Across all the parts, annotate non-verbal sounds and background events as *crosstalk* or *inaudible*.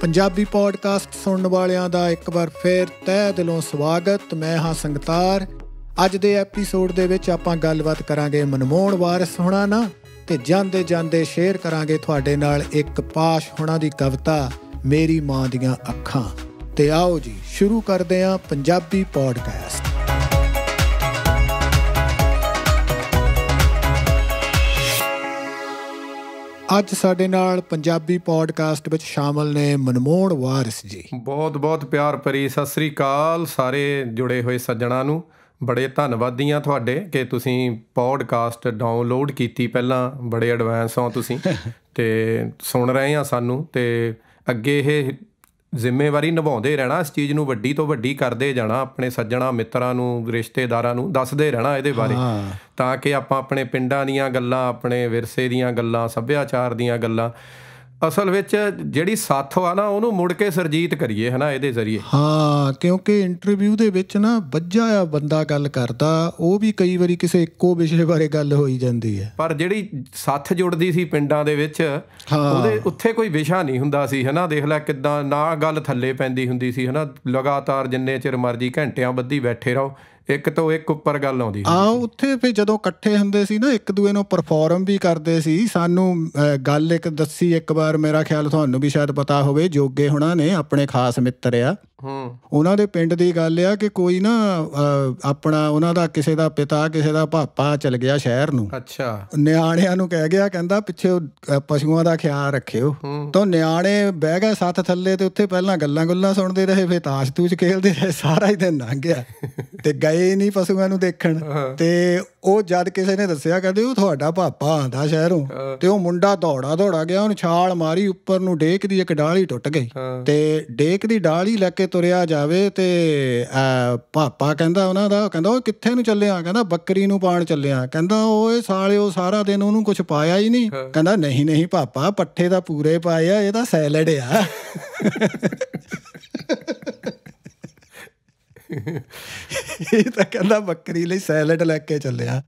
Punjabi podcast ਸੁਣਨ ਵਾਲਿਆਂ ਦਾ ਇੱਕ ਵਾਰ ਫੇਰ ਤਹਿ ਦਿਲੋਂ ਸਵਾਗਤ ਮੈਂ ਹਾਂ ਸੰਗਤਾਰ ਅੱਜ ਦੇ ਐਪੀਸੋਡ ਦੇ ਵਿੱਚ ਆਪਾਂ ਗੱਲਬਾਤ ਕਰਾਂਗੇ ਮਨਮੋਹਣ ਵਾਰਿਸ ਹੋਣਾ ਨਾ ਤੇ ਜਾਂਦੇ ਜਾਂਦੇ ਸ਼ੇਅਰ ਕਰਾਂਗੇ ਤੁਹਾਡੇ ਨਾਲ ਇੱਕ ਪਾਸ਼ ਹੋਣਾ ਦੀ ਕਵਿਤਾ ਮੇਰੀ ਮਾਂ ਦੀਆਂ ਅੱਖਾਂ ਤੇ ਆਓ ਜੀ ਸ਼ੁਰੂ ਕਰਦੇ ਹਾਂ ਪੰਜਾਬੀ ਪੋਡਕਾਸਟ ਅੱਜ ਸਾਡੇ ਨਾਲ ਪੰਜਾਬੀ ਪੋਡਕਾਸਟ ਵਿੱਚ ਸ਼ਾਮਲ ਨੇ ਮਨਮੋਹਨ ਵਾਰਿਸ ਜੀ ਬਹੁਤ ਬਹੁਤ ਪਿਆਰ ਭਰੀ ਸਤਿ ਸ੍ਰੀ ਅਕਾਲ ਸਾਰੇ ਜੁੜੇ ਹੋਏ ਸੱਜਣਾ ਨੂੰ ਬੜੇ ਧੰਨਵਾਦੀਆਂ ਤੁਹਾਡੇ ਕਿ ਤੁਸੀਂ ਪੋਡਕਾਸਟ ਡਾਊਨਲੋਡ ਕੀਤੀ ਪਹਿਲਾਂ ਬੜੇ ਐਡਵਾਂਸ ਹੋ ਤੁਸੀਂ *laughs* ਤੇ ਸੁਣ ਰਹੇ ਆ ਸਾਨੂੰ ਤੇ ਅੱਗੇ ਇਹ ਜ਼ਿੰਮੇਵਾਰੀ ਨਿਭਾਉਂਦੇ ਰਹਿਣਾ ਇਸ ਚੀਜ਼ ਨੂੰ ਵੱਡੀ ਤੋਂ ਵੱਡੀ ਕਰਦੇ ਜਾਣਾ ਆਪਣੇ ਸੱਜਣਾ ਮਿੱਤਰਾਂ ਨੂੰ ਰਿਸ਼ਤੇਦਾਰਾਂ ਨੂੰ ਦੱਸਦੇ ਰਹਿਣਾ ਇਹਦੇ ਬਾਰੇ ਤਾਂ ਕਿ ਆਪਾਂ ਆਪਣੇ ਪਿੰਡਾਂ ਦੀਆਂ ਗੱਲਾਂ ਆਪਣੇ ਵਿਰਸੇ ਦੀਆਂ ਗੱਲਾਂ ਸੱਭਿਆਚਾਰ ਦੀਆਂ ਗੱਲਾਂ ਅਸਲ ਵਿੱਚ ਜਿਹੜੀ ਸਾਥ ਆ ਨਾ ਉਹਨੂੰ ਮੁੜ ਕੇ ਸਰਜੀਤ ਕਰੀਏ ਹਨਾ ਇਹਦੇ ਜ਼ਰੀਏ ਹਾਂ ਕਿਉਂਕਿ ਇੰਟਰਵਿਊ ਦੇ ਵਿੱਚ ਨਾ ਵੱਜਾ ਆ ਬੰਦਾ ਗੱਲ ਕਰਦਾ ਉਹ ਵੀ ਕਈ ਵਾਰੀ ਕਿਸੇ ਇੱਕੋ ਵਿਸ਼ੇ ਬਾਰੇ ਗੱਲ ਹੋਈ ਜਾਂਦੀ ਹੈ ਪਰ ਜਿਹੜੀ ਸਾਥ ਜੁੜਦੀ ਸੀ ਪਿੰਡਾਂ ਦੇ ਵਿੱਚ ਉਹਦੇ ਉੱਥੇ ਕੋਈ ਵਿਸ਼ਾ ਨਹੀਂ ਹੁੰਦਾ ਸੀ ਹਨਾ ਦੇਖ ਲੈ ਕਿਦਾਂ ਨਾ ਗੱਲ ਥੱਲੇ ਪੈਂਦੀ ਹੁੰਦੀ ਸੀ ਹਨਾ ਲਗਾਤਾਰ ਜਿੰਨੇ ਚਿਰ ਮਰਜੀ ਘੰਟਿਆਂ ਬੱਧੀ ਬੈਠੇ ਰਹੋ ਇੱਕ ਤੋਂ ਇੱਕ ਉੱਪਰ ਗੱਲ ਆਉਂਦੀ ਆ ਉੱਥੇ ਫੇ ਜਦੋਂ ਇਕੱਠੇ ਹੁੰਦੇ ਸੀ ਨਾ ਇੱਕ ਦੂਏ ਨੂੰ ਪਰਫਾਰਮ ਵੀ ਕਰਦੇ ਸੀ ਸਾਨੂੰ ਗੱਲ ਇੱਕ ਦੱਸੀ ਇੱਕ ਵਾਰ ਮੇਰਾ ਖਿਆਲ ਤੁਹਾਨੂੰ ਵੀ ਸ਼ਾਇਦ ਪਤਾ ਹੋਵੇ ਜੋਗੇ ਹੁਣਾਂ ਨੇ ਆਪਣੇ ਖਾਸ ਮਿੱਤਰ ਆ ਹੂੰ ਉਹਨਾਂ ਦੇ ਪਿੰਡ ਦੀ ਗੱਲ ਆ ਕਿ ਕੋਈ ਨਾ ਆਪਣਾ ਉਹਨਾਂ ਦਾ ਕਿਸੇ ਦਾ ਪਿਤਾ ਕਿਸੇ ਦਾ ਪਾਪਾ ਚਲ ਗਿਆ ਸ਼ਹਿਰ ਨੂੰ ਅੱਛਾ ਨਿਆਣਿਆਂ ਨੂੰ ਕਹਿ ਗਿਆ ਕਹਿੰਦਾ ਪਿੱਛੇ ਪਸ਼ੂਆਂ ਦਾ ਖਿਆਲ ਰੱਖਿਓ ਤਾਂ ਨਿਆਣੇ ਬਹਿ ਗਏ ਸੱਤ ਥੱਲੇ ਤੇ ਉੱਥੇ ਪਹਿਲਾਂ ਗੱਲਾਂ ਗੁੱਲਾਂ ਸੁਣਦੇ ਰਹੇ ਫੇ ਤਾਸ਼ ਤੂਚ ਖੇਲਦੇ ਰਹੇ ਸਾਰਾ ਹੀ ਦਿਨ ਲੰਘ ਗਿਆ ਤੇ ਗਏ ਨਹੀਂ ਪਸ਼ੂਆਂ ਨੂੰ ਦੇਖਣ ਤੇ ਉਹ ਜਦ ਕਿਸੇ ਨੇ ਦੱਸਿਆ ਕਹਿੰਦੇ ਉਹ ਤੁਹਾਡਾ ਪਾਪਾ ਆਂਦਾ ਸ਼ਹਿਰੋਂ ਤੇ ਉਹ ਮੁੰਡਾ ਦੌੜਾ ਦੌੜਾ ਗਿਆ ਉਹਨੂੰ ਛਾਲ ਮਾਰੀ ਉੱਪਰ ਨੂੰ ਡੇਕ ਦੀ ਇੱਕ ਡਾਲੀ ਟੁੱਟ ਗਈ ਤੇ ਡੇਕ ਦੀ ਡਾਲੀ ਲੈ ਕੇ ਤੁਰਿਆ ਜਾਵੇ ਤੇ ਪਾਪਾ ਕਹਿੰਦਾ ਉਹਨਾਂ ਦਾ ਕਹਿੰਦਾ ਉਹ ਕਿੱਥੇ ਨੂੰ ਚੱਲਿਆ ਕਹਿੰਦਾ ਬੱਕਰੀ ਨੂੰ ਪਾਣ ਚੱਲਿਆ ਕਹਿੰਦਾ ਓਏ ਸਾਲਿਓ ਸਾਰਾ ਦਿਨ ਉਹਨੂੰ ਕੁਝ ਪਾਇਆ ਹੀ ਨਹੀਂ ਕਹਿੰਦਾ ਨਹੀਂ ਨਹੀਂ ਪਾਪਾ ਪੱਠੇ ਦਾ ਪੂਰੇ ਪਾਇਆ ਇਹ ਤਾਂ ਸੈਲਡ ਆ *laughs* ਇਹ ਤਾਂ ਕਹਿੰਦਾ ਬੱਕਰੀ ਲਈ ਸੈਲਡ ਲੈ ਕੇ ਚੱਲਿਆ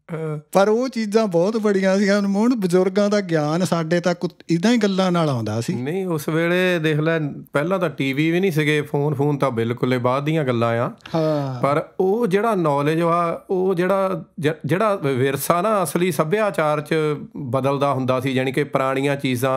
ਪਰ ਉਹ ਚੀਜ਼ਾਂ ਬਹੁਤ ਬੜੀਆਂ ਸੀ ਅਨਮੋਲ ਬਜ਼ੁਰਗਾਂ ਦਾ ਗਿਆਨ ਸਾਡੇ ਤੱਕ ਇਦਾਂ ਹੀ ਗੱਲਾਂ ਨਾਲ ਆਉਂਦਾ ਸੀ ਨਹੀਂ ਉਸ ਵੇਲੇ ਦੇਖ ਲੈ ਪਹਿਲਾਂ ਤਾਂ ਟੀਵੀ ਵੀ ਨਹੀਂ ਸੀਗੇ ਫੋਨ ਫੋਨ ਤਾਂ ਬਿਲਕੁਲ ਬਾਅਦ ਦੀਆਂ ਗੱਲਾਂ ਆ ਪਰ ਉਹ ਜਿਹੜਾ ਨੌਲੇਜ ਆ ਉਹ ਜਿਹੜਾ ਜਿਹੜਾ ਵਿਰਸਾ ਨਾ ਅਸਲੀ ਸੱਭਿਆਚਾਰ 'ਚ ਬਦਲਦਾ ਹੁੰਦਾ ਸੀ ਯਾਨੀ ਕਿ ਪੁਰਾਣੀਆਂ ਚੀਜ਼ਾਂ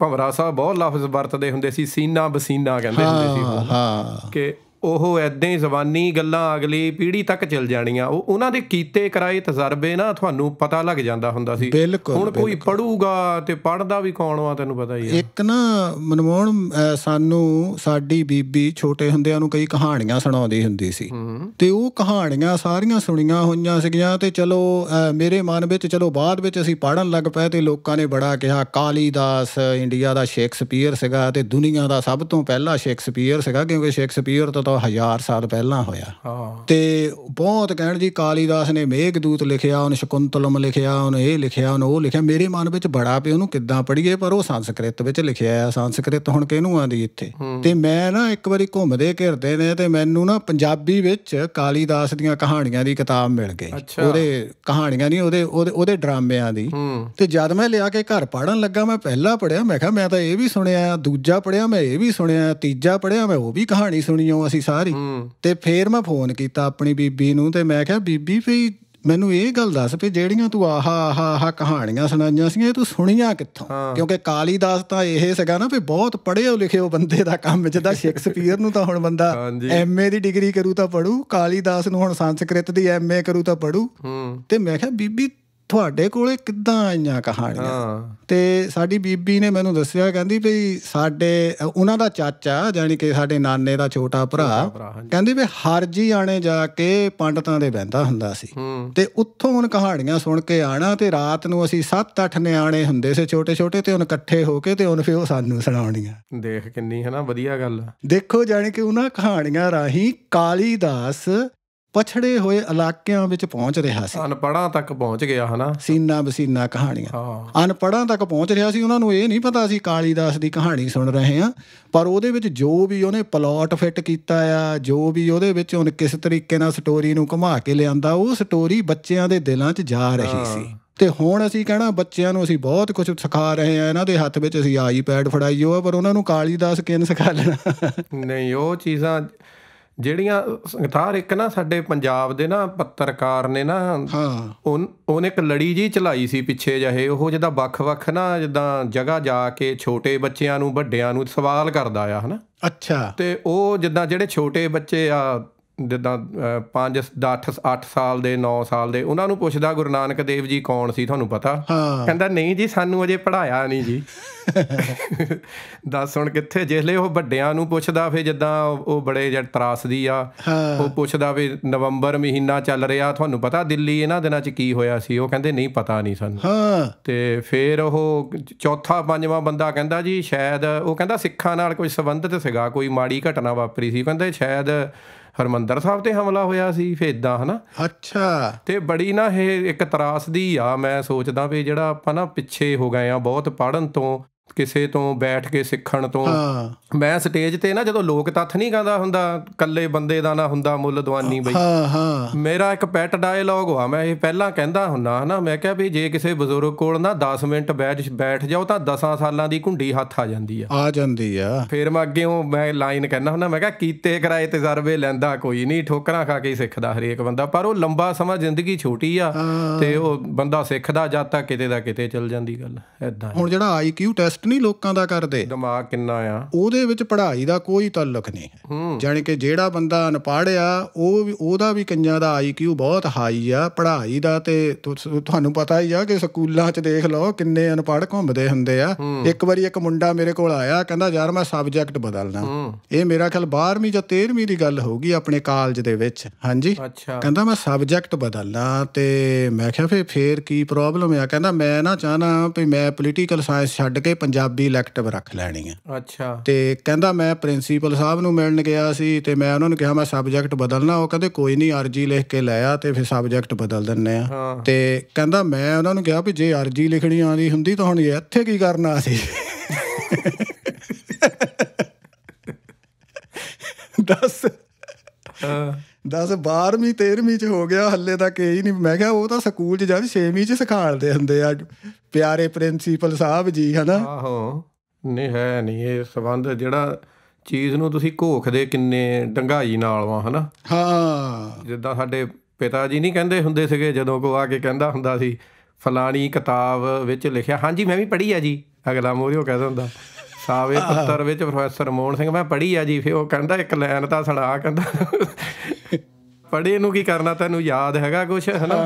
ਭਵਰਾ ਸਾਹਿਬ ਬਹੁਤ ਲਫ਼ਜ਼ ਵਰਤਦੇ ਹੁੰਦੇ ਸੀ ਸੀਨਾ ਬਸੀਨਾ ਕਹਿੰਦੇ ਹੁੰਦੇ ਸੀ ਹਾਂ ਹਾਂ ਕਿ ਉਹ ਐਦਾਂ ਹੀ ਜ਼ਬਾਨੀ ਗੱਲਾਂ ਅਗਲੀ ਪੀੜ੍ਹੀ ਤੱਕ ਚਲ ਜਾਣੀਆਂ ਉਹ ਉਹਨਾਂ ਦੇ ਕੀਤੇ ਕਰਾਏ ਤਜਰਬੇ ਨਾ ਤੁਹਾਨੂੰ ਪਤਾ ਲੱਗ ਜਾਂਦਾ ਹੁੰਦਾ ਸੀ ਹੁਣ ਕੋਈ ਪੜੂਗਾ ਤੇ ਪੜਦਾ ਵੀ ਕੌਣ ਆ ਤੈਨੂੰ ਪਤਾ ਹੀ ਹੈ ਇੱਕ ਨਾ ਮਨਮੋਹਨ ਸਾਨੂੰ ਸਾਡੀ ਬੀਬੀ ਛੋਟੇ ਹੁੰਦਿਆਂ ਨੂੰ ਕਈ ਕਹਾਣੀਆਂ ਸੁਣਾਉਂਦੀ ਹੁੰਦੀ ਸੀ ਤੇ ਉਹ ਕਹਾਣੀਆਂ ਸਾਰੀਆਂ ਸੁਣੀਆਂ ਹੋਈਆਂ ਸੀਗੀਆਂ ਤੇ ਚਲੋ ਮੇਰੇ ਮਨ ਵਿੱਚ ਚਲੋ ਬਾਅਦ ਵਿੱਚ ਅਸੀਂ ਪੜਨ ਲੱਗ ਪਏ ਤੇ ਲੋਕਾਂ ਨੇ ਬੜਾ ਕਿਹਾ ਕਾਲੀਦਾਸ ਇੰਡੀਆ ਦਾ ਸ਼ੇਕਸਪੀਅਰ ਸੀਗਾ ਤੇ ਦੁਨੀਆ ਦਾ ਸਭ ਤੋਂ ਪਹਿਲਾ ਸ਼ੇਕਸਪੀਅਰ ਸੀਗਾ ਕਿਉਂਕਿ ਸ਼ੇਕਸਪੀਅਰ ਤੋਂ ਤੋਂ ਹਜ਼ਾਰ ਸਾਲ ਪਹਿਲਾਂ ਹੋਇਆ ਤੇ ਬਹੁਤ ਕਹਿਣ ਜੀ ਕਾਲੀਦਾਸ ਨੇ ਮੇਘਦੂਤ ਲਿਖਿਆ ਉਹਨੇ ਸ਼ਕੁੰਤਲਮ ਲਿਖਿਆ ਉਹਨੇ ਇਹ ਲਿਖਿਆ ਉਹਨੇ ਉਹ ਲਿਖਿਆ ਮੇਰੇ ਮਨ ਵਿੱਚ ਬੜਾ ਪਿਆ ਉਹਨੂੰ ਕਿੱਦਾਂ ਪੜ੍ਹੀਏ ਪਰ ਉਹ ਸੰਸਕ੍ਰਿਤ ਵਿੱਚ ਲਿਖਿਆ ਆ ਸੰਸਕ੍ਰਿਤ ਹੁਣ ਕਿਹਨੂੰ ਆਂਦੀ ਇੱਥੇ ਤੇ ਮੈਂ ਨਾ ਇੱਕ ਵਾਰੀ ਘੁੰਮਦੇ ਘਿਰਦੇ ਨੇ ਤੇ ਮੈਨੂੰ ਨਾ ਪੰਜਾਬੀ ਵਿੱਚ ਕਾਲੀਦਾਸ ਦੀਆਂ ਕਹਾਣੀਆਂ ਦੀ ਕਿਤਾਬ ਮਿਲ ਗਈ ਉਹਦੇ ਕਹਾਣੀਆਂ ਨਹੀਂ ਉਹਦੇ ਉਹਦੇ ਡਰਾਮਿਆਂ ਦੀ ਤੇ ਜਦ ਮੈਂ ਲਿਆ ਕੇ ਘਰ ਪੜਨ ਲੱਗਾ ਮੈਂ ਪਹਿਲਾ ਪੜਿਆ ਮੈਂ ਕਿਹਾ ਮੈਂ ਤਾਂ ਇਹ ਵੀ ਸੁਣਿਆ ਦੂਜਾ ਪੜਿਆ ਮੈਂ ਇਹ ਵੀ ਸੁਣਿਆ ਤੀਜਾ ਪੜਿਆ ਮੈਂ ਉਹ ਵੀ ਕਹਾਣੀ ਸੁਣੀ ਉਹ ਅਸੀਂ ਸੀ ਸਾਰੀ ਤੇ ਫੇਰ ਮੈਂ ਫੋਨ ਕੀਤਾ ਆਪਣੀ ਬੀਬੀ ਨੂੰ ਤੇ ਮੈਂ ਕਿਹਾ ਬੀਬੀ ਵੀ ਮੈਨੂੰ ਇਹ ਗੱਲ ਦੱਸ ਵੀ ਜਿਹੜੀਆਂ ਤੂੰ ਆਹਾ ਆਹਾ ਆਹਾ ਕਹਾਣੀਆਂ ਸੁਣਾਈਆਂ ਸੀ ਇਹ ਤੂੰ ਸੁਣੀਆਂ ਕਿੱਥੋਂ ਕਿਉਂਕਿ ਕਾਲੀਦਾਸ ਤਾਂ ਇਹ ਸੀਗਾ ਨਾ ਵੀ ਬਹੁਤ ਪੜ੍ਹਿਓ ਲਿਖਿਓ ਬੰਦੇ ਦਾ ਕੰਮ ਜਿੱਦਾਂ ਸ਼ੇਕਸਪੀਅਰ ਨੂੰ ਤਾਂ ਹੁਣ ਬੰਦਾ ਐਮਏ ਦੀ ਡਿਗਰੀ ਕਰੂ ਤਾਂ ਪੜੂ ਕਾਲੀਦਾਸ ਨੂੰ ਹੁਣ ਸੰਸਕ੍ਰਿਤ ਦੀ ਐਮਏ ਕਰੂ ਤਾਂ ਪੜੂ ਤੇ ਮੈਂ ਕਿਹਾ ਬੀਬੀ ਤੁਹਾਡੇ ਕੋਲੇ ਕਿੱਦਾਂ ਆਈਆਂ ਕਹਾਣੀਆਂ ਤੇ ਸਾਡੀ ਬੀਬੀ ਨੇ ਮੈਨੂੰ ਦੱਸਿਆ ਕਹਿੰਦੀ ਵੀ ਸਾਡੇ ਉਹਨਾਂ ਦਾ ਚਾਚਾ ਜਾਨੀ ਕਿ ਸਾਡੇ ਨਾਨੇ ਦਾ ਛੋਟਾ ਭਰਾ ਕਹਿੰਦੀ ਵੀ ਹਰਜੀ ਆਣੇ ਜਾ ਕੇ ਪੰਡਤਾਂ ਦੇ ਬਹਿੰਦਾ ਹੁੰਦਾ ਸੀ ਤੇ ਉੱਥੋਂ ਹੁਣ ਕਹਾਣੀਆਂ ਸੁਣ ਕੇ ਆਣਾ ਤੇ ਰਾਤ ਨੂੰ ਅਸੀਂ 7-8 ਨਿਆਣੇ ਹੁੰਦੇ ਸੀ ਛੋਟੇ-ਛੋਟੇ ਤੇ ਉਹਨ ਇਕੱਠੇ ਹੋ ਕੇ ਤੇ ਉਹਨ ਫਿਰ ਸਾਨੂੰ ਸੁਣਾਉਣੀਆਂ ਦੇਖ ਕਿੰਨੀ ਹੈ ਨਾ ਵਧੀਆ ਗੱਲ ਦੇਖੋ ਜਾਨੀ ਕਿ ਉਹਨਾਂ ਕਹਾਣੀਆਂ ਰਾਹੀਂ ਕਾਲੀਦਾਸ ਪਛੜੇ ਹੋਏ ਇਲਾਕਿਆਂ ਵਿੱਚ ਪਹੁੰਚ ਰਿਹਾ ਸੀ ਅਨਪੜਾਂ ਤੱਕ ਪਹੁੰਚ ਗਿਆ ਹਨਾ ਸੀਨਾ ਬਸੀਨਾ ਕਹਾਣੀਆਂ ਅਨਪੜਾਂ ਤੱਕ ਪਹੁੰਚ ਰਿਹਾ ਸੀ ਉਹਨਾਂ ਨੂੰ ਇਹ ਨਹੀਂ ਪਤਾ ਸੀ ਕਾਲੀਦਾਸ ਦੀ ਕਹਾਣੀ ਸੁਣ ਰਹੇ ਆ ਪਰ ਉਹਦੇ ਵਿੱਚ ਜੋ ਵੀ ਉਹਨੇ ਪਲਾਟ ਫਿੱਟ ਕੀਤਾ ਆ ਜੋ ਵੀ ਉਹਦੇ ਵਿੱਚ ਉਹਨੇ ਕਿਸ ਤਰੀਕੇ ਨਾਲ ਸਟੋਰੀ ਨੂੰ ਘੁਮਾ ਕੇ ਲਿਆਂਦਾ ਉਹ ਸਟੋਰੀ ਬੱਚਿਆਂ ਦੇ ਦਿਲਾਂ 'ਚ ਜਾ ਰਹੀ ਸੀ ਤੇ ਹੁਣ ਅਸੀਂ ਕਹਿਣਾ ਬੱਚਿਆਂ ਨੂੰ ਅਸੀਂ ਬਹੁਤ ਕੁਝ ਸਿਖਾ ਰਹੇ ਆ ਇਹਨਾਂ ਦੇ ਹੱਥ ਵਿੱਚ ਅਸੀਂ ਆਈਪੈਡ ਫੜਾਈਓ ਪਰ ਉਹਨਾਂ ਨੂੰ ਕਾਲੀਦਾਸ ਕਿੰਨ ਸਿਖਾ ਲੈਣਾ ਨਹੀਂ ਉਹ ਚੀਜ਼ਾਂ ਜਿਹੜੀਆਂ ਸੰਗਤਾਰ ਇੱਕ ਨਾ ਸਾਡੇ ਪੰਜਾਬ ਦੇ ਨਾ ਪੱਤਰਕਾਰ ਨੇ ਨਾ ਹਾਂ ਉਹਨੇ ਇੱਕ ਲੜੀ ਜੀ ਚਲਾਈ ਸੀ ਪਿੱਛੇ ਜਹੇ ਉਹ ਜਿਹਦਾ ਵੱਖ-ਵੱਖ ਨਾ ਜਿੱਦਾਂ ਜਗ੍ਹਾ ਜਾ ਕੇ ਛੋਟੇ ਬੱਚਿਆਂ ਨੂੰ ਵੱਡਿਆਂ ਨੂੰ ਸਵਾਲ ਕਰਦਾ ਆ ਹਨਾ ਅੱਛਾ ਤੇ ਉਹ ਜਿੱਦਾਂ ਜਿਹੜੇ ਛੋਟੇ ਬੱਚੇ ਆ ਜਿੱਦਾਂ 5 10 8 ਸਾਲ ਦੇ 9 ਸਾਲ ਦੇ ਉਹਨਾਂ ਨੂੰ ਪੁੱਛਦਾ ਗੁਰੂ ਨਾਨਕ ਦੇਵ ਜੀ ਕੌਣ ਸੀ ਤੁਹਾਨੂੰ ਪਤਾ ਕਹਿੰਦਾ ਨਹੀਂ ਜੀ ਸਾਨੂੰ ਅਜੇ ਪੜਾਇਆ ਨਹੀਂ ਜੀ *laughs* ਦੱਸ ਹੁਣ ਕਿੱਥੇ ਜਿਸਲੇ ਉਹ ਵੱਡਿਆਂ ਨੂੰ ਪੁੱਛਦਾ ਫੇ ਜਿੱਦਾਂ ਉਹ ਬੜੇ ਜੜ ਤਰਾਸਦੀ ਆ ਉਹ ਪੁੱਛਦਾ ਵੀ ਨਵੰਬਰ ਮਹੀਨਾ ਚੱਲ ਰਿਹਾ ਤੁਹਾਨੂੰ ਪਤਾ ਦਿੱਲੀ ਇਹਨਾਂ ਦਿਨਾਂ 'ਚ ਕੀ ਹੋਇਆ ਸੀ ਉਹ ਕਹਿੰਦੇ ਨਹੀਂ ਪਤਾ ਨਹੀਂ ਸਾਨੂੰ ਤੇ ਫੇਰ ਉਹ ਚੌਥਾ ਪੰਜਵਾਂ ਬੰਦਾ ਕਹਿੰਦਾ ਜੀ ਸ਼ਾਇਦ ਉਹ ਕਹਿੰਦਾ ਸਿੱਖਾਂ ਨਾਲ ਕੋਈ ਸੰਬੰਧਿਤ ਸੀਗਾ ਕੋਈ ਮਾੜੀ ਘਟਨਾ ਵਾਪਰੀ ਸੀ ਕਹਿੰਦੇ ਸ਼ਾਇਦ ਹਰਮੰਦਰ ਸਾਹਿਬ ਤੇ ਹਮਲਾ ਹੋਇਆ ਸੀ ਫੇ ਇਦਾਂ ਹਨਾ ਅੱਛਾ ਤੇ ਬੜੀ ਨਾ ਇਹ ਇੱਕ ਤਰਾਸ ਦੀ ਆ ਮੈਂ ਸੋਚਦਾ ਵੀ ਜਿਹੜਾ ਆਪਾਂ ਨਾ ਪਿੱਛੇ ਹੋ ਗਏ ਆ ਬਹੁਤ ਪੜਨ ਤੋਂ ਕਿਸੇ ਤੋਂ ਬੈਠ ਕੇ ਸਿੱਖਣ ਤੋਂ ਮੈਂ ਸਟੇਜ ਤੇ ਨਾ ਜਦੋਂ ਲੋਕ ਤੱਥ ਨਹੀਂ ਗਾਉਂਦਾ ਹੁੰਦਾ ਕੱਲੇ ਬੰਦੇ ਦਾ ਨਾ ਹੁੰਦਾ ਮੁੱਲ ਦਵਾਨੀ ਬਈ ਹਾਂ ਹਾਂ ਮੇਰਾ ਇੱਕ ਪੈਟ ਡਾਇਲੌਗ ਹੋਆ ਮੈਂ ਇਹ ਪਹਿਲਾਂ ਕਹਿੰਦਾ ਹੁੰਨਾ ਹਨਾ ਮੈਂ ਕਿਹਾ ਵੀ ਜੇ ਕਿਸੇ ਬਜ਼ੁਰਗ ਕੋਲ ਨਾ 10 ਮਿੰਟ ਬੈਠ ਬੈਠ ਜਾਓ ਤਾਂ 10 ਸਾਲਾਂ ਦੀ ਘੁੰਡੀ ਹੱਥ ਆ ਜਾਂਦੀ ਆ ਆ ਜਾਂਦੀ ਆ ਫਿਰ ਮੈਂ ਅੱਗੇ ਉਹ ਮੈਂ ਲਾਈਨ ਕਹਿੰਦਾ ਹੁੰਨਾ ਮੈਂ ਕਿਹਾ ਕੀਤੇ ਕਰਾਏ ਤਜਰਬੇ ਲੈਂਦਾ ਕੋਈ ਨਹੀਂ ਠੋਕਰਾਂ ਖਾ ਕੇ ਸਿੱਖਦਾ ਹਰੇਕ ਬੰਦਾ ਪਰ ਉਹ ਲੰਬਾ ਸਮਾਂ ਜ਼ਿੰਦਗੀ ਛੋਟੀ ਆ ਤੇ ਉਹ ਬੰਦਾ ਸਿੱਖਦਾ ਜਦ ਤੱਕ ਕਿਤੇ ਦਾ ਕਿਤੇ ਚੱਲ ਜਾਂਦੀ ਗੱਲ ਐਦਾਂ ਹੁਣ ਜਿਹੜਾ ਆਈਕਿਊ ਟੈਸਟ ਟੈਸਟ ਨਹੀਂ ਲੋਕਾਂ ਦਾ ਕਰਦੇ ਦਿਮਾਗ ਕਿੰਨਾ ਆ ਉਹਦੇ ਵਿੱਚ ਪੜ੍ਹਾਈ ਦਾ ਕੋਈ ਤਾਲੁਕ ਨਹੀਂ ਹੈ ਜਾਨੀ ਕਿ ਜਿਹੜਾ ਬੰਦਾ ਅਨਪੜ੍ਹ ਆ ਉਹ ਉਹਦਾ ਵੀ ਕੰਜਾਂ ਦਾ ਆਈਕਿਊ ਬਹੁਤ ਹਾਈ ਆ ਪੜ੍ਹਾਈ ਦਾ ਤੇ ਤੁਹਾਨੂੰ ਪਤਾ ਹੀ ਆ ਕਿ ਸਕੂਲਾਂ 'ਚ ਦੇਖ ਲਓ ਕਿੰਨੇ ਅਨਪੜ੍ਹ ਘੁੰਮਦੇ ਹੁੰਦੇ ਆ ਇੱਕ ਵਾਰੀ ਇੱਕ ਮੁੰਡਾ ਮੇਰੇ ਕੋਲ ਆਇਆ ਕਹਿੰਦਾ ਯਾਰ ਮੈਂ ਸਬਜੈਕਟ ਬਦਲਣਾ ਇਹ ਮੇਰਾ ਖਿਆਲ 12ਵੀਂ ਜਾਂ 13ਵੀਂ ਦੀ ਗੱਲ ਹੋਊਗੀ ਆਪਣੇ ਕਾਲਜ ਦੇ ਵਿੱਚ ਹਾਂਜੀ ਕਹਿੰਦਾ ਮੈਂ ਸਬਜੈਕਟ ਬਦਲਣਾ ਤੇ ਮੈਂ ਕਿਹਾ ਫੇਰ ਫੇਰ ਕੀ ਪ੍ਰੋਬਲਮ ਆ ਕਹਿੰਦਾ ਮੈਂ ਨਾ ਚਾਹਨਾ ਵੀ ਮੈਂ ਪੋਲੀਟੀਕਲ ਸਾਇੰਸ ਛੱਡ ਕੇ ਪੰਜਾਬੀ ਇਲੈਕਟਿਵ ਰੱਖ ਲੈਣੀ ਹੈ ਅੱਛਾ ਤੇ ਕਹਿੰਦਾ ਮੈਂ ਪ੍ਰਿੰਸੀਪਲ ਸਾਹਿਬ ਨੂੰ ਮਿਲਣ ਗਿਆ ਸੀ ਤੇ ਮੈਂ ਉਹਨਾਂ ਨੂੰ ਕਿਹਾ ਮੈਂ ਸਬਜੈਕਟ ਬਦਲਣਾ ਉਹ ਕਹਿੰਦੇ ਕੋਈ ਨਹੀਂ ਅਰਜੀ ਲਿਖ ਕੇ ਲੈ ਆ ਤੇ ਫਿਰ ਸਬਜੈਕਟ ਬਦਲ ਦਿੰਨੇ ਆ ਤੇ ਕਹਿੰਦਾ ਮੈਂ ਉਹਨਾਂ ਨੂੰ ਕਿਹਾ ਵੀ ਜੇ ਅਰਜੀ ਲਿਖਣੀ ਆਉਂਦੀ ਹੁੰਦੀ ਤਾਂ ਹੁਣ ਇੱਥੇ ਕੀ ਕਰਨਾ ਸੀ ਦੱਸ 10 12ਵੀਂ 13ਵੀਂ ਚ ਹੋ ਗਿਆ ਹੱਲੇ ਤੱਕ ਇਹ ਹੀ ਨਹੀਂ ਮੈਂ ਕਿਹਾ ਉਹ ਤਾਂ ਸਕੂਲ ਚ ਜਾ ਵੀ 6ਵੀਂ ਚ ਸਿਖਾਉਂਦੇ ਹੁੰਦੇ ਆ ਪਿਆਰੇ ਪ੍ਰਿੰਸੀਪਲ ਸਾਹਿਬ ਜੀ ਹਨਾ ਆਹੋ ਨਹੀਂ ਹੈ ਨਹੀਂ ਇਹ ਸਬੰਧ ਜਿਹੜਾ ਚੀਜ਼ ਨੂੰ ਤੁਸੀਂ ਘੋਖਦੇ ਕਿੰਨੇ ਡੰਗਾਈ ਨਾਲ ਵਾ ਹਨਾ ਹਾਂ ਜਿੱਦਾਂ ਸਾਡੇ ਪਿਤਾ ਜੀ ਨਹੀਂ ਕਹਿੰਦੇ ਹੁੰਦੇ ਸੀਗੇ ਜਦੋਂ ਕੋ ਆ ਕੇ ਕਹਿੰਦਾ ਹੁੰਦਾ ਸੀ ਫਲਾਣੀ ਕਿਤਾਬ ਵਿੱਚ ਲਿਖਿਆ ਹਾਂਜੀ ਮੈਂ ਵੀ ਪੜ੍ਹੀ ਆ ਜੀ ਅਗਲਾ ਮੋਰੀਓ ਕਹਿੰਦਾ ਹੁੰਦਾ ਸਾਵੇ ਪੱਤਰ ਵਿੱਚ ਪ੍ਰੋਫੈਸਰ ਮੋਹਨ ਸਿੰਘ ਮੈਂ ਪੜ੍ਹੀ ਆ ਜੀ ਫਿਰ ਉਹ ਕਹਿੰਦਾ ਇੱਕ ਲਾਈਨ ਤਾਂ ਸੜਾ ਕਹਿੰਦਾ ਪੜੇ ਨੂੰ ਕੀ ਕਰਨਾ ਤੈਨੂੰ ਯਾਦ ਹੈਗਾ ਕੁਛ ਹਨਾ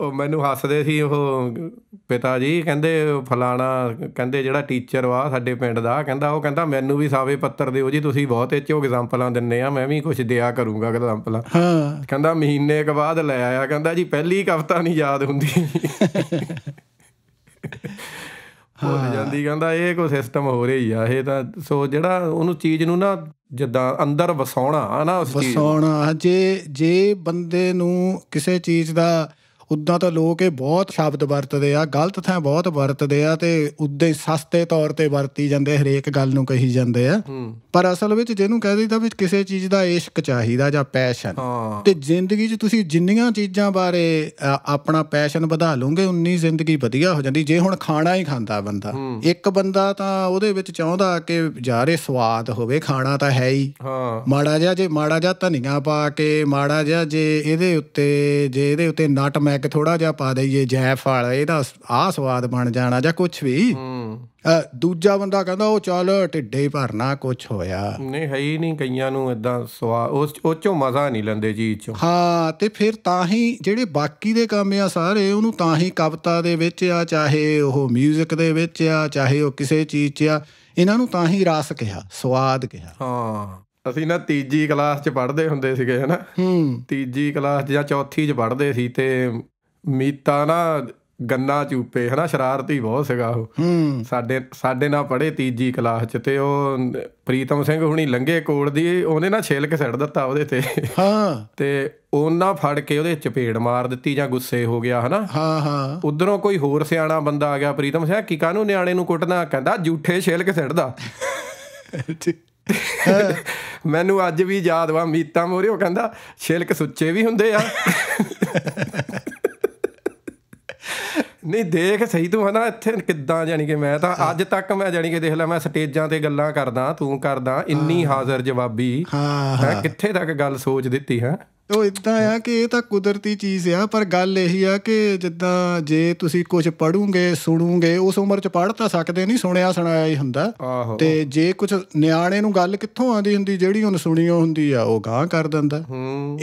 ਉਹ ਮੈਨੂੰ ਹੱਸਦੇ ਸੀ ਉਹ ਪਿਤਾ ਜੀ ਕਹਿੰਦੇ ਫਲਾਣਾ ਕਹਿੰਦੇ ਜਿਹੜਾ ਟੀਚਰ ਵਾ ਸਾਡੇ ਪਿੰਡ ਦਾ ਕਹਿੰਦਾ ਉਹ ਕਹਿੰਦਾ ਮੈਨੂੰ ਵੀ ਸਾਵੇ ਪੱਤਰ ਦਿਓ ਜੀ ਤੁਸੀਂ ਬਹੁਤ ਇੱਚੋ ਐਗਜ਼ਾਮਪਲਾਂ ਦਿੰਨੇ ਆ ਮੈਂ ਵੀ ਕੁਝ ਦਿਆ ਕਰੂੰਗਾ ਐਗਜ਼ਾਮਪਲਾਂ ਹਾਂ ਕਹਿੰਦਾ ਮਹੀਨੇ ਕ ਬਾਅਦ ਲੈ ਆਇਆ ਕਹਿੰਦਾ ਜੀ ਪਹਿਲੀ ਕਵਤਾ ਨਹੀਂ ਯਾਦ ਹੁੰਦੀ ਹੋ ਜਾਂਦੀ ਕਹਿੰਦਾ ਇਹ ਕੋ ਸਿਸਟਮ ਹੋ ਰਹੀ ਆ ਇਹ ਤਾਂ ਸੋ ਜਿਹੜਾ ਉਹਨੂੰ ਚੀਜ਼ ਨੂੰ ਨਾ ਜਿੱਦਾਂ ਅੰਦਰ ਵਸਾਉਣਾ ਨਾ ਉਸ ਚੀਜ਼ ਵਸਾਉਣਾ ਜੇ ਜੇ ਬੰਦੇ ਨੂੰ ਕਿਸੇ ਚੀਜ਼ ਦਾ ਉਦਾਂ ਤਾਂ ਲੋਕ ਇਹ ਬਹੁਤ ਸ਼ਬਦ ਵਰਤਦੇ ਆ ਗਲਤ ਥਾਂ ਬਹੁਤ ਵਰਤਦੇ ਆ ਤੇ ਉਦਾਂ ਹੀ ਸਸਤੇ ਤੌਰ ਤੇ ਵਰਤੀ ਜਾਂਦੇ ਹਰੇਕ ਗੱਲ ਨੂੰ ਕਹੀ ਜਾਂਦੇ ਆ ਪਰ ਅਸਲ ਵਿੱਚ ਜਿਹਨੂੰ ਕਹਦੇ ਤਾਂ ਵੀ ਕਿਸੇ ਚੀਜ਼ ਦਾ ਇਸ਼ਕ ਚਾਹੀਦਾ ਜਾਂ ਪੈਸ਼ਨ ਤੇ ਜ਼ਿੰਦਗੀ 'ਚ ਤੁਸੀਂ ਜਿੰਨੀਆਂ ਚੀਜ਼ਾਂ ਬਾਰੇ ਆਪਣਾ ਪੈਸ਼ਨ ਵਧਾ ਲਓਗੇ ਉਨੀ ਜ਼ਿੰਦਗੀ ਵਧੀਆ ਹੋ ਜਾਂਦੀ ਜੇ ਹੁਣ ਖਾਣਾ ਹੀ ਖਾਂਦਾ ਬੰਦਾ ਇੱਕ ਬੰਦਾ ਤਾਂ ਉਹਦੇ ਵਿੱਚ ਚਾਹੁੰਦਾ ਕਿ ਜਾਰੇ ਸਵਾਦ ਹੋਵੇ ਖਾਣਾ ਤਾਂ ਹੈ ਹੀ ਮਾੜਾ ਜਿਹਾ ਜੇ ਮਾੜਾ ਜਿਹਾ ਧਨੀਆ ਪਾ ਕੇ ਮਾੜਾ ਜਿਹਾ ਜੇ ਇਹਦੇ ਉੱਤੇ ਜੇ ਇਹਦੇ ਉੱਤੇ ਨਟ ਇੱਕ ਥੋੜਾ ਜਿਹਾ ਪਾ ਦਈਏ ਜੈਫਲ ਇਹਦਾ ਆ ਸਵਾਦ ਬਣ ਜਾਣਾ ਜਾਂ ਕੁਝ ਵੀ ਦੂਜਾ ਬੰਦਾ ਕਹਿੰਦਾ ਉਹ ਚੱਲ ਢਿੱਡੇ ਭਰਨਾ ਕੁਝ ਹੋਇਆ ਨਹੀਂ ਹੈ ਹੀ ਨਹੀਂ ਕਈਆਂ ਨੂੰ ਇਦਾਂ ਸਵਾ ਉਸ ਉਹ ਚੋਂ ਮਜ਼ਾ ਨਹੀਂ ਲੈਂਦੇ ਜੀ ਚੋਂ ਹਾਂ ਤੇ ਫਿਰ ਤਾਂ ਹੀ ਜਿਹੜੇ ਬਾਕੀ ਦੇ ਕੰਮ ਆ ਸਾਰੇ ਉਹਨੂੰ ਤਾਂ ਹੀ ਕਵਿਤਾ ਦੇ ਵਿੱਚ ਆ ਚਾਹੇ ਉਹ 뮤직 ਦੇ ਵਿੱਚ ਆ ਚਾਹੇ ਉਹ ਕਿਸੇ ਚੀਜ਼ 'ਚ ਆ ਇਹਨਾਂ ਨੂੰ ਤਾਂ ਹੀ ਰਸ ਕਿਹਾ ਸਵਾਦ ਕਿਹਾ ਹਾਂ ਅਸੀਂ ਨਾ ਤੀਜੀ ਕਲਾਸ 'ਚ ਪੜ੍ਹਦੇ ਹੁੰਦੇ ਸੀਗੇ ਹਨਾ ਹੂੰ ਤੀਜੀ ਕਲਾਸ ਜਾਂ ਚੌਥੀ 'ਚ ਪੜ੍ਹਦੇ ਸੀ ਤੇ ਮੀਤਾ ਨਾ ਗੰਨਾ ਚੂਪੇ ਹਨਾ ਸ਼ਰਾਰਤੀ ਬਹੁਤ ਸੀਗਾ ਉਹ ਸਾਡੇ ਸਾਡੇ ਨਾਲ ਪੜ੍ਹੇ ਤੀਜੀ ਕਲਾਸ 'ਚ ਤੇ ਉਹ ਪ੍ਰੀਤਮ ਸਿੰਘ ਹੁਣੀ ਲੰਗੇ ਕੋਲ ਦੀ ਉਹਨੇ ਨਾ ਛੇਲ ਕੇ ਸੜ ਦਿੱਤਾ ਉਹਦੇ ਤੇ ਹਾਂ ਤੇ ਉਹਨਾਂ ਫੜ ਕੇ ਉਹਦੇ ਚਪੇੜ ਮਾਰ ਦਿੱਤੀ ਜਾਂ ਗੁੱਸੇ ਹੋ ਗਿਆ ਹਨਾ ਹਾਂ ਹਾਂ ਉਧਰੋਂ ਕੋਈ ਹੋਰ ਸਿਆਣਾ ਬੰਦਾ ਆ ਗਿਆ ਪ੍ਰੀਤਮ ਸਿੰਘ ਕੀ ਕਾਨੂੰ ਨਿਆਣੇ ਨੂੰ ਕੁੱਟਣਾ ਕਹਿੰਦਾ ਝੂਠੇ ਛੇਲ ਕੇ ਸੜਦਾ *laughs* ਮੈਨੂੰ ਅੱਜ ਵੀ ਯਾਦ ਵਾ ਮੀਤਾ ਮੋਰੀ ਉਹ ਕਹਿੰਦਾ ਛਿਲਕ ਸੁੱਚੇ ਵੀ ਹੁੰਦੇ ਆ *laughs* ਨਹੀਂ ਦੇਖ ਸਹੀ ਤੂੰ ਹਨਾ ਇੱਥੇ ਕਿੱਦਾਂ ਜਾਨੀ ਕਿ ਮੈਂ ਤਾਂ ਅੱਜ ਤੱਕ ਮੈਂ ਜਾਨੀ ਕਿ ਦੇਖ ਲੈ ਮੈਂ ਸਟੇਜਾਂ ਤੇ ਗੱਲਾਂ ਕਰਦਾ ਤੂੰ ਕਰਦਾ ਇੰਨੀ ਹਾਜ਼ਰ ਜਵਾਬੀ ਹਾਂ ਕਿੱਥੇ ਤੱਕ ਗੱਲ ਸੋਚ ਦਿੱਤੀ ਹੈ ਉਹ ਇਦਾਂ ਆ ਕਿ ਇਹ ਤਾਂ ਕੁਦਰਤੀ ਚੀਜ਼ ਆ ਪਰ ਗੱਲ ਇਹੀ ਆ ਕਿ ਜਿੱਦਾਂ ਜੇ ਤੁਸੀਂ ਕੁਝ ਪੜੂਗੇ ਸੁਣੂਗੇ ਉਸ ਉਮਰ ਚ ਪੜ੍ਹ ਤਾਂ ਸਕਦੇ ਨਹੀਂ ਸੁਣਿਆ ਸੁਣਾਇਆ ਹੀ ਹੁੰਦਾ ਤੇ ਜੇ ਕੁਝ ਨਿਆਣੇ ਨੂੰ ਗੱਲ ਕਿੱਥੋਂ ਆਉਂਦੀ ਹੁੰਦੀ ਜਿਹੜੀ ਉਹਨ ਸੁਣੀ ਹੁੰਦੀ ਆ ਉਹ ਗਾਂ ਕਰ ਦਿੰਦਾ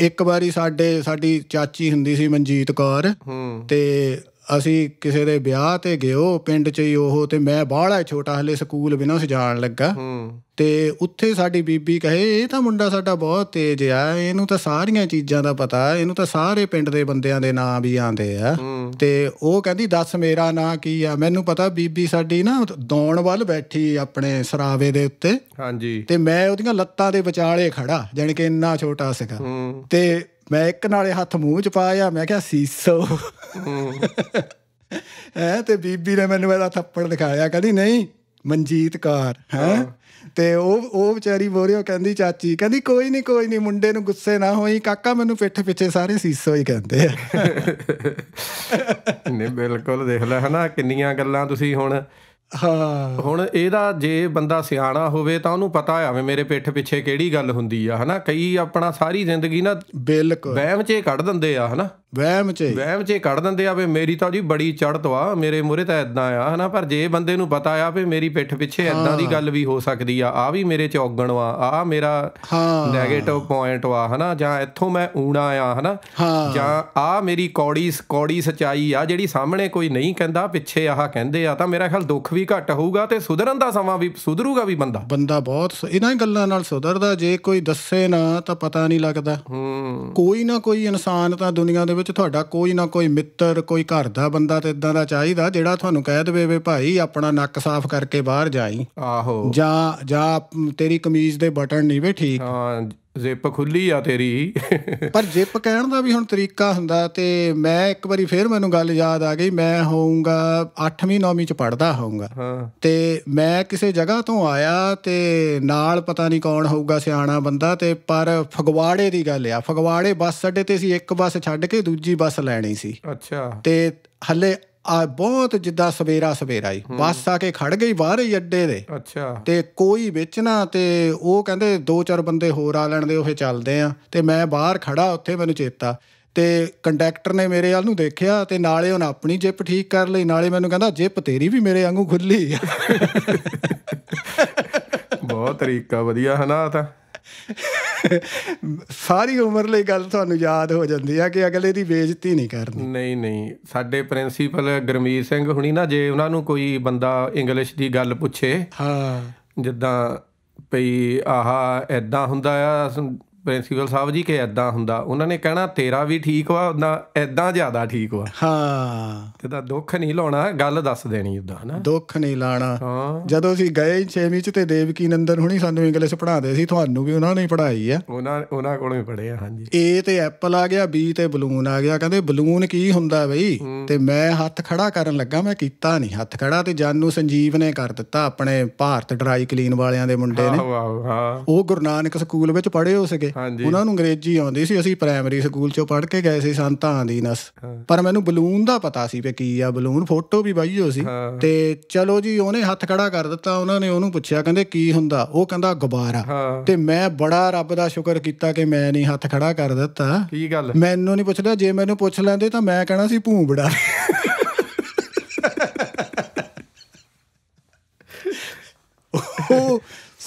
ਇੱਕ ਵਾਰੀ ਸਾਡੇ ਸਾਡੀ ਚਾਚੀ ਹੁੰਦੀ ਸੀ ਮਨਜੀਤ ਕੌਰ ਤੇ ਅਸੀਂ ਕਿਸੇ ਦੇ ਵਿਆਹ ਤੇ ਗਿਓ ਪਿੰਡ 'ਚ ਹੀ ਉਹ ਤੇ ਮੈਂ ਬਾਹਲਾ ਛੋਟਾ ਹਲੇ ਸਕੂਲ ਬਿਨਾਂ ਸਜਾਣ ਲੱਗਾ ਤੇ ਉੱਥੇ ਸਾਡੀ ਬੀਬੀ ਕਹੇ ਇਹ ਤਾਂ ਮੁੰਡਾ ਸਾਡਾ ਬਹੁਤ ਤੇਜ਼ ਆ ਇਹਨੂੰ ਤਾਂ ਸਾਰੀਆਂ ਚੀਜ਼ਾਂ ਦਾ ਪਤਾ ਇਹਨੂੰ ਤਾਂ ਸਾਰੇ ਪਿੰਡ ਦੇ ਬੰਦਿਆਂ ਦੇ ਨਾਂ ਵੀ ਆਂਦੇ ਆ ਤੇ ਉਹ ਕਹਿੰਦੀ ਦੱਸ ਮੇਰਾ ਨਾਂ ਕੀ ਆ ਮੈਨੂੰ ਪਤਾ ਬੀਬੀ ਸਾਡੀ ਨਾ ਦੌਣ ਵੱਲ ਬੈਠੀ ਆਪਣੇ ਸਰਾਵੇ ਦੇ ਉੱਤੇ ਹਾਂਜੀ ਤੇ ਮੈਂ ਉਹਦੀਆਂ ਲੱਤਾਂ ਦੇ ਵਿਚਾਲੇ ਖੜਾ ਜਾਨਕਿ ਇੰਨਾ ਛੋਟਾ ਸੀਗਾ ਤੇ ਮੈਂ ਇੱਕ ਨਾਲੇ ਹੱਥ ਮੂੰਹ ਚ ਪਾਇਆ ਮੈਂ ਕਿਹਾ ਸੀਸੋ ਹੈ ਤੇ ਬੀਬੀ ਨੇ ਮੈਨੂੰ ਇਹਦਾ ਥੱਪੜ ਦਿਖਾਇਆ ਕਹਿੰਦੀ ਨਹੀਂ ਮਨਜੀਤ ਕਾਰ ਹੈ ਤੇ ਉਹ ਉਹ ਵਿਚਾਰੀ ਬੋਰਿਓ ਕਹਿੰਦੀ ਚਾਚੀ ਕਹਿੰਦੀ ਕੋਈ ਨਹੀਂ ਕੋਈ ਨਹੀਂ ਮੁੰਡੇ ਨੂੰ ਗੁੱਸੇ ਨਾ ਹੋਈ ਕਾਕਾ ਮੈਨੂੰ ਪਿੱਠ ਪਿੱਛੇ ਸਾਰੇ ਸੀਸੋ ਹੀ ਕਹਿੰਦੇ ਆ ਨੇ ਬਿਲਕੁਲ ਦੇਖ ਲੈ ਹਨਾ ਕਿੰਨੀਆਂ ਗੱਲਾਂ ਤੁਸੀਂ ਹੁਣ ਹਾਂ ਹੁਣ ਇਹਦਾ ਜੇ ਬੰਦਾ ਸਿਆਣਾ ਹੋਵੇ ਤਾਂ ਉਹਨੂੰ ਪਤਾ ਆਵੇ ਮੇਰੇ ਪਿੱਠ ਪਿੱਛੇ ਕਿਹੜੀ ਗੱਲ ਹੁੰਦੀ ਆ ਹਨਾ ਕਈ ਆਪਣਾ ਸਾਰੀ ਜ਼ਿੰਦਗੀ ਨਾ ਬਿਲਕੁਲ ਵਹਿਮ 'ਚ ਹੀ ਕੱਢ ਦਿੰਦੇ ਆ ਹਨਾ ਵਹਿਮ ਚ ਵਹਿਮ ਚ ਕੱਢ ਦਿੰਦੇ ਆ ਵੀ ਮੇਰੀ ਤਾਂ ਜੀ ਬੜੀ ਚੜਤ ਵਾ ਮੇਰੇ ਮੂਰੇ ਤਾਂ ਐਦਾਂ ਆ ਹਨਾ ਪਰ ਜੇ ਬੰਦੇ ਨੂੰ ਪਤਾ ਆ ਵੀ ਮੇਰੀ ਪਿੱਠ ਪਿੱਛੇ ਐਦਾਂ ਦੀ ਗੱਲ ਵੀ ਹੋ ਸਕਦੀ ਆ ਆ ਵੀ ਮੇਰੇ ਚ ਔਗਣ ਵਾ ਆ ਮੇਰਾ ਹਾਂ 네ਗੇਟਿਵ ਪੁਆਇੰਟ ਵਾ ਹਨਾ ਜਾਂ ਇੱਥੋਂ ਮੈਂ ਊਣਾ ਆ ਹਨਾ ਜਾਂ ਆ ਮੇਰੀ ਕੌੜੀ ਕੌੜੀ ਸਚਾਈ ਆ ਜਿਹੜੀ ਸਾਹਮਣੇ ਕੋਈ ਨਹੀਂ ਕਹਿੰਦਾ ਪਿੱਛੇ ਆਹ ਕਹਿੰਦੇ ਆ ਤਾਂ ਮੇਰਾ ਖਿਆਲ ਦੁੱਖ ਵੀ ਘੱਟ ਹੋਊਗਾ ਤੇ ਸੁਧਰਨ ਦਾ ਸਮਾਂ ਵੀ ਸੁਧਰੂਗਾ ਵੀ ਬੰਦਾ ਬੰਦਾ ਬਹੁਤ ਇਹਨਾਂ ਗੱਲਾਂ ਨਾਲ ਸੁਧਰਦਾ ਜੇ ਕੋਈ ਦੱਸੇ ਨਾ ਤਾਂ ਪਤਾ ਨਹੀਂ ਲੱਗਦਾ ਹੂੰ ਕੋਈ ਨਾ ਕੋਈ ਇਨਸਾਨ ਤਾਂ ਦੁਨੀਆ ਦੇ ਵਿੱਚ ਤੁਹਾਡਾ ਕੋਈ ਨਾ ਕੋਈ ਮਿੱਤਰ ਕੋਈ ਘਰ ਦਾ ਬੰਦਾ ਤੇ ਇਦਾਂ ਦਾ ਚਾਹੀਦਾ ਜਿਹੜਾ ਤੁਹਾਨੂੰ ਕਹਿ ਦੇਵੇ ਵੇ ਭਾਈ ਆਪਣਾ ਨੱਕ ਸਾਫ਼ ਕਰਕੇ ਬਾਹਰ ਜਾਈ ਆਹੋ ਜਾਂ ਜਾਂ ਤੇਰੀ ਕਮੀਜ਼ ਦੇ ਬਟਨ ਨਹੀਂ ਵੇ ਠੀਕ ਹਾਂ ਜ਼ਿਪ ਖੁੱਲੀ ਆ ਤੇਰੀ ਪਰ ਜ਼ਿਪ ਕਹਿਣ ਦਾ ਵੀ ਹੁਣ ਤਰੀਕਾ ਹੁੰਦਾ ਤੇ ਮੈਂ ਇੱਕ ਵਾਰੀ ਫੇਰ ਮੈਨੂੰ ਗੱਲ ਯਾਦ ਆ ਗਈ ਮੈਂ ਹੋਊਂਗਾ 8ਵੀਂ 9ਵੀਂ ਚ ਪੜਦਾ ਹੋਊਂਗਾ ਤੇ ਮੈਂ ਕਿਸੇ ਜਗ੍ਹਾ ਤੋਂ ਆਇਆ ਤੇ ਨਾਲ ਪਤਾ ਨਹੀਂ ਕੌਣ ਹੋਊਗਾ ਸਿਆਣਾ ਬੰਦਾ ਤੇ ਪਰ ਫਗਵਾੜੇ ਦੀ ਗੱਲ ਆ ਫਗਵਾੜੇ ਬੱਸ ਅੱਡੇ ਤੇ ਸੀ ਇੱਕ ਬੱਸ ਛੱਡ ਕੇ ਦੂਜੀ ਬੱਸ ਲੈਣੀ ਸੀ ਅੱਛਾ ਤੇ ਹੱਲੇ ਆ ਬਹੁਤ ਜਿੱਦਾਂ ਸਵੇਰਾ ਸਵੇਰਾ ਹੀ ਬੱਸ ਆ ਕੇ ਖੜ ਗਈ ਬਾਹਰ ਹੀ ਅੱਡੇ ਦੇ ਅੱਛਾ ਤੇ ਕੋਈ ਵਿੱਚ ਨਾ ਤੇ ਉਹ ਕਹਿੰਦੇ ਦੋ ਚਾਰ ਬੰਦੇ ਹੋਰ ਆ ਲੈਣ ਦੇ ਉਹੇ ਚੱਲਦੇ ਆ ਤੇ ਮੈਂ ਬਾਹਰ ਖੜਾ ਉੱਥੇ ਮੈਨੂੰ ਚੇਤਾ ਤੇ ਕੰਡਕਟਰ ਨੇ ਮੇਰੇ ਵੱਲ ਨੂੰ ਦੇਖਿਆ ਤੇ ਨਾਲੇ ਉਹਨੇ ਆਪਣੀ ਜਿੱਪ ਠੀਕ ਕਰ ਲਈ ਨਾਲੇ ਮੈਨੂੰ ਕਹਿੰਦਾ ਜਿੱਪ ਤੇਰੀ ਵੀ ਮੇਰੇ ਵਾਂਗੂ ਖੁੱਲੀ ਆ ਬਹੁਤ ਤਰੀਕਾ ਵਧੀਆ ਹਨਾ ਤਾਂ ਸਾਰੀ ਉਮਰ ਲਈ ਗੱਲ ਤੁਹਾਨੂੰ ਯਾਦ ਹੋ ਜਾਂਦੀ ਆ ਕਿ ਅਗਲੇ ਦੀ ਬੇਇੱਜ਼ਤੀ ਨਹੀਂ ਕਰਨੀ ਨਹੀਂ ਨਹੀਂ ਸਾਡੇ ਪ੍ਰਿੰਸੀਪਲ ਗਰਮੀਰ ਸਿੰਘ ਹੁਣੀ ਨਾ ਜੇ ਉਹਨਾਂ ਨੂੰ ਕੋਈ ਬੰਦਾ ਇੰਗਲਿਸ਼ ਦੀ ਗੱਲ ਪੁੱਛੇ ਹਾਂ ਜਿੱਦਾਂ ਪਈ ਆਹਾ ਐਦਾਂ ਹੁੰਦਾ ਆ ਪ੍ਰਿੰਸੀਪਲ ਸਾਹਿਬ ਜੀ ਕਿ ਐਦਾਂ ਹੁੰਦਾ ਉਹਨਾਂ ਨੇ ਕਹਿਣਾ ਤੇਰਾ ਵੀ ਠੀਕ ਵਾ ਉਦਾਂ ਐਦਾਂ ਜ਼ਿਆਦਾ ਠੀਕ ਵਾ ਹਾਂ ਤੇ ਦਾ ਦੁੱਖ ਨਹੀਂ ਲਾਉਣਾ ਗੱਲ ਦੱਸ ਦੇਣੀ ਉਦਾਂ ਹਨਾ ਦੁੱਖ ਨਹੀਂ ਲਾਣਾ ਜਦੋਂ ਅਸੀਂ ਗਏ 6ਵੀਂ ਚ ਤੇ ਦੇਵਕੀ ਨੰਦਨ ਹੁਣੀ ਸਾਨੂੰ ਇੰਗਲਿਸ਼ ਪੜਾਉਂਦੇ ਸੀ ਤੁਹਾਨੂੰ ਵੀ ਉਹਨਾਂ ਨੇ ਪੜਾਈ ਆ ਉਹਨਾਂ ਉਹਨਾਂ ਕੋਲੋਂ ਹੀ ਪੜਿਆ ਹਾਂਜੀ ਏ ਤੇ ਐਪਲ ਆ ਗਿਆ ਬੀ ਤੇ ਬਲੂਨ ਆ ਗਿਆ ਕਹਿੰਦੇ ਬਲੂਨ ਕੀ ਹੁੰਦਾ ਬਈ ਤੇ ਮੈਂ ਹੱਥ ਖੜਾ ਕਰਨ ਲੱਗਾ ਮੈਂ ਕੀਤਾ ਨਹੀਂ ਹੱਥ ਖੜਾ ਤੇ ਜਾਨੂ ਸੰਜੀਵ ਨੇ ਕਰ ਦਿੱਤਾ ਆਪਣੇ ਭਾਰਤ ਡਰਾਈ ਕਲੀਨ ਵਾਲਿਆਂ ਦੇ ਮੁੰਡੇ ਨੇ ਵਾਹ ਵਾਹ ਉਹ ਗੁਰਨਾਨਕ ਸਕੂਲ ਵਿੱਚ ਪੜ੍ਹੇ ਹੋ ਸਕੇ ਸੀਗੇ ਉਹਨਾਂ ਨੂੰ ਅੰਗਰੇਜ਼ੀ ਆਉਂਦੀ ਸੀ ਅਸੀਂ ਪ੍ਰਾਇਮਰੀ ਸਕੂਲ ਚੋਂ ਪੜ੍ਹ ਕੇ ਗਏ ਸੀ ਸੰਤਾਂ ਦੀ ਨਸ ਪਰ ਮੈਨੂੰ ਬਲੂਨ ਦਾ ਪਤਾ ਸੀ ਵੀ ਕੀ ਆ ਬਲੂਨ ਫੋਟੋ ਵੀ ਬਾਈ ਹੋ ਸੀ ਤੇ ਚਲੋ ਜੀ ਉਹਨੇ ਹੱਥ ਖੜਾ ਕਰ ਦਿੱਤਾ ਉਹਨਾਂ ਨੇ ਉਹਨੂੰ ਪੁੱਛਿਆ ਕਹਿੰਦੇ ਕੀ ਹੁੰਦਾ ਉਹ ਕਹਿੰਦਾ ਗੁਬਾਰਾ ਤੇ ਮੈਂ ਬੜਾ ਰੱਬ ਦਾ ਸ਼ੁਕਰ ਕੀਤਾ ਕਿ ਮੈਂ ਨਹੀਂ ਹੱਥ ਖੜਾ ਕਰ ਦਿੱਤਾ ਕੀ ਗੱਲ ਮੈਨੂੰ ਨਹੀਂ ਪੁੱਛਦਾ ਜੇ ਮੈਨੂੰ ਪੁੱਛ ਲੈਂਦੇ ਤਾਂ ਮੈਂ ਕਹਿਣਾ ਸੀ ਭੂੰਬੜਾ *laughs* ਉਹ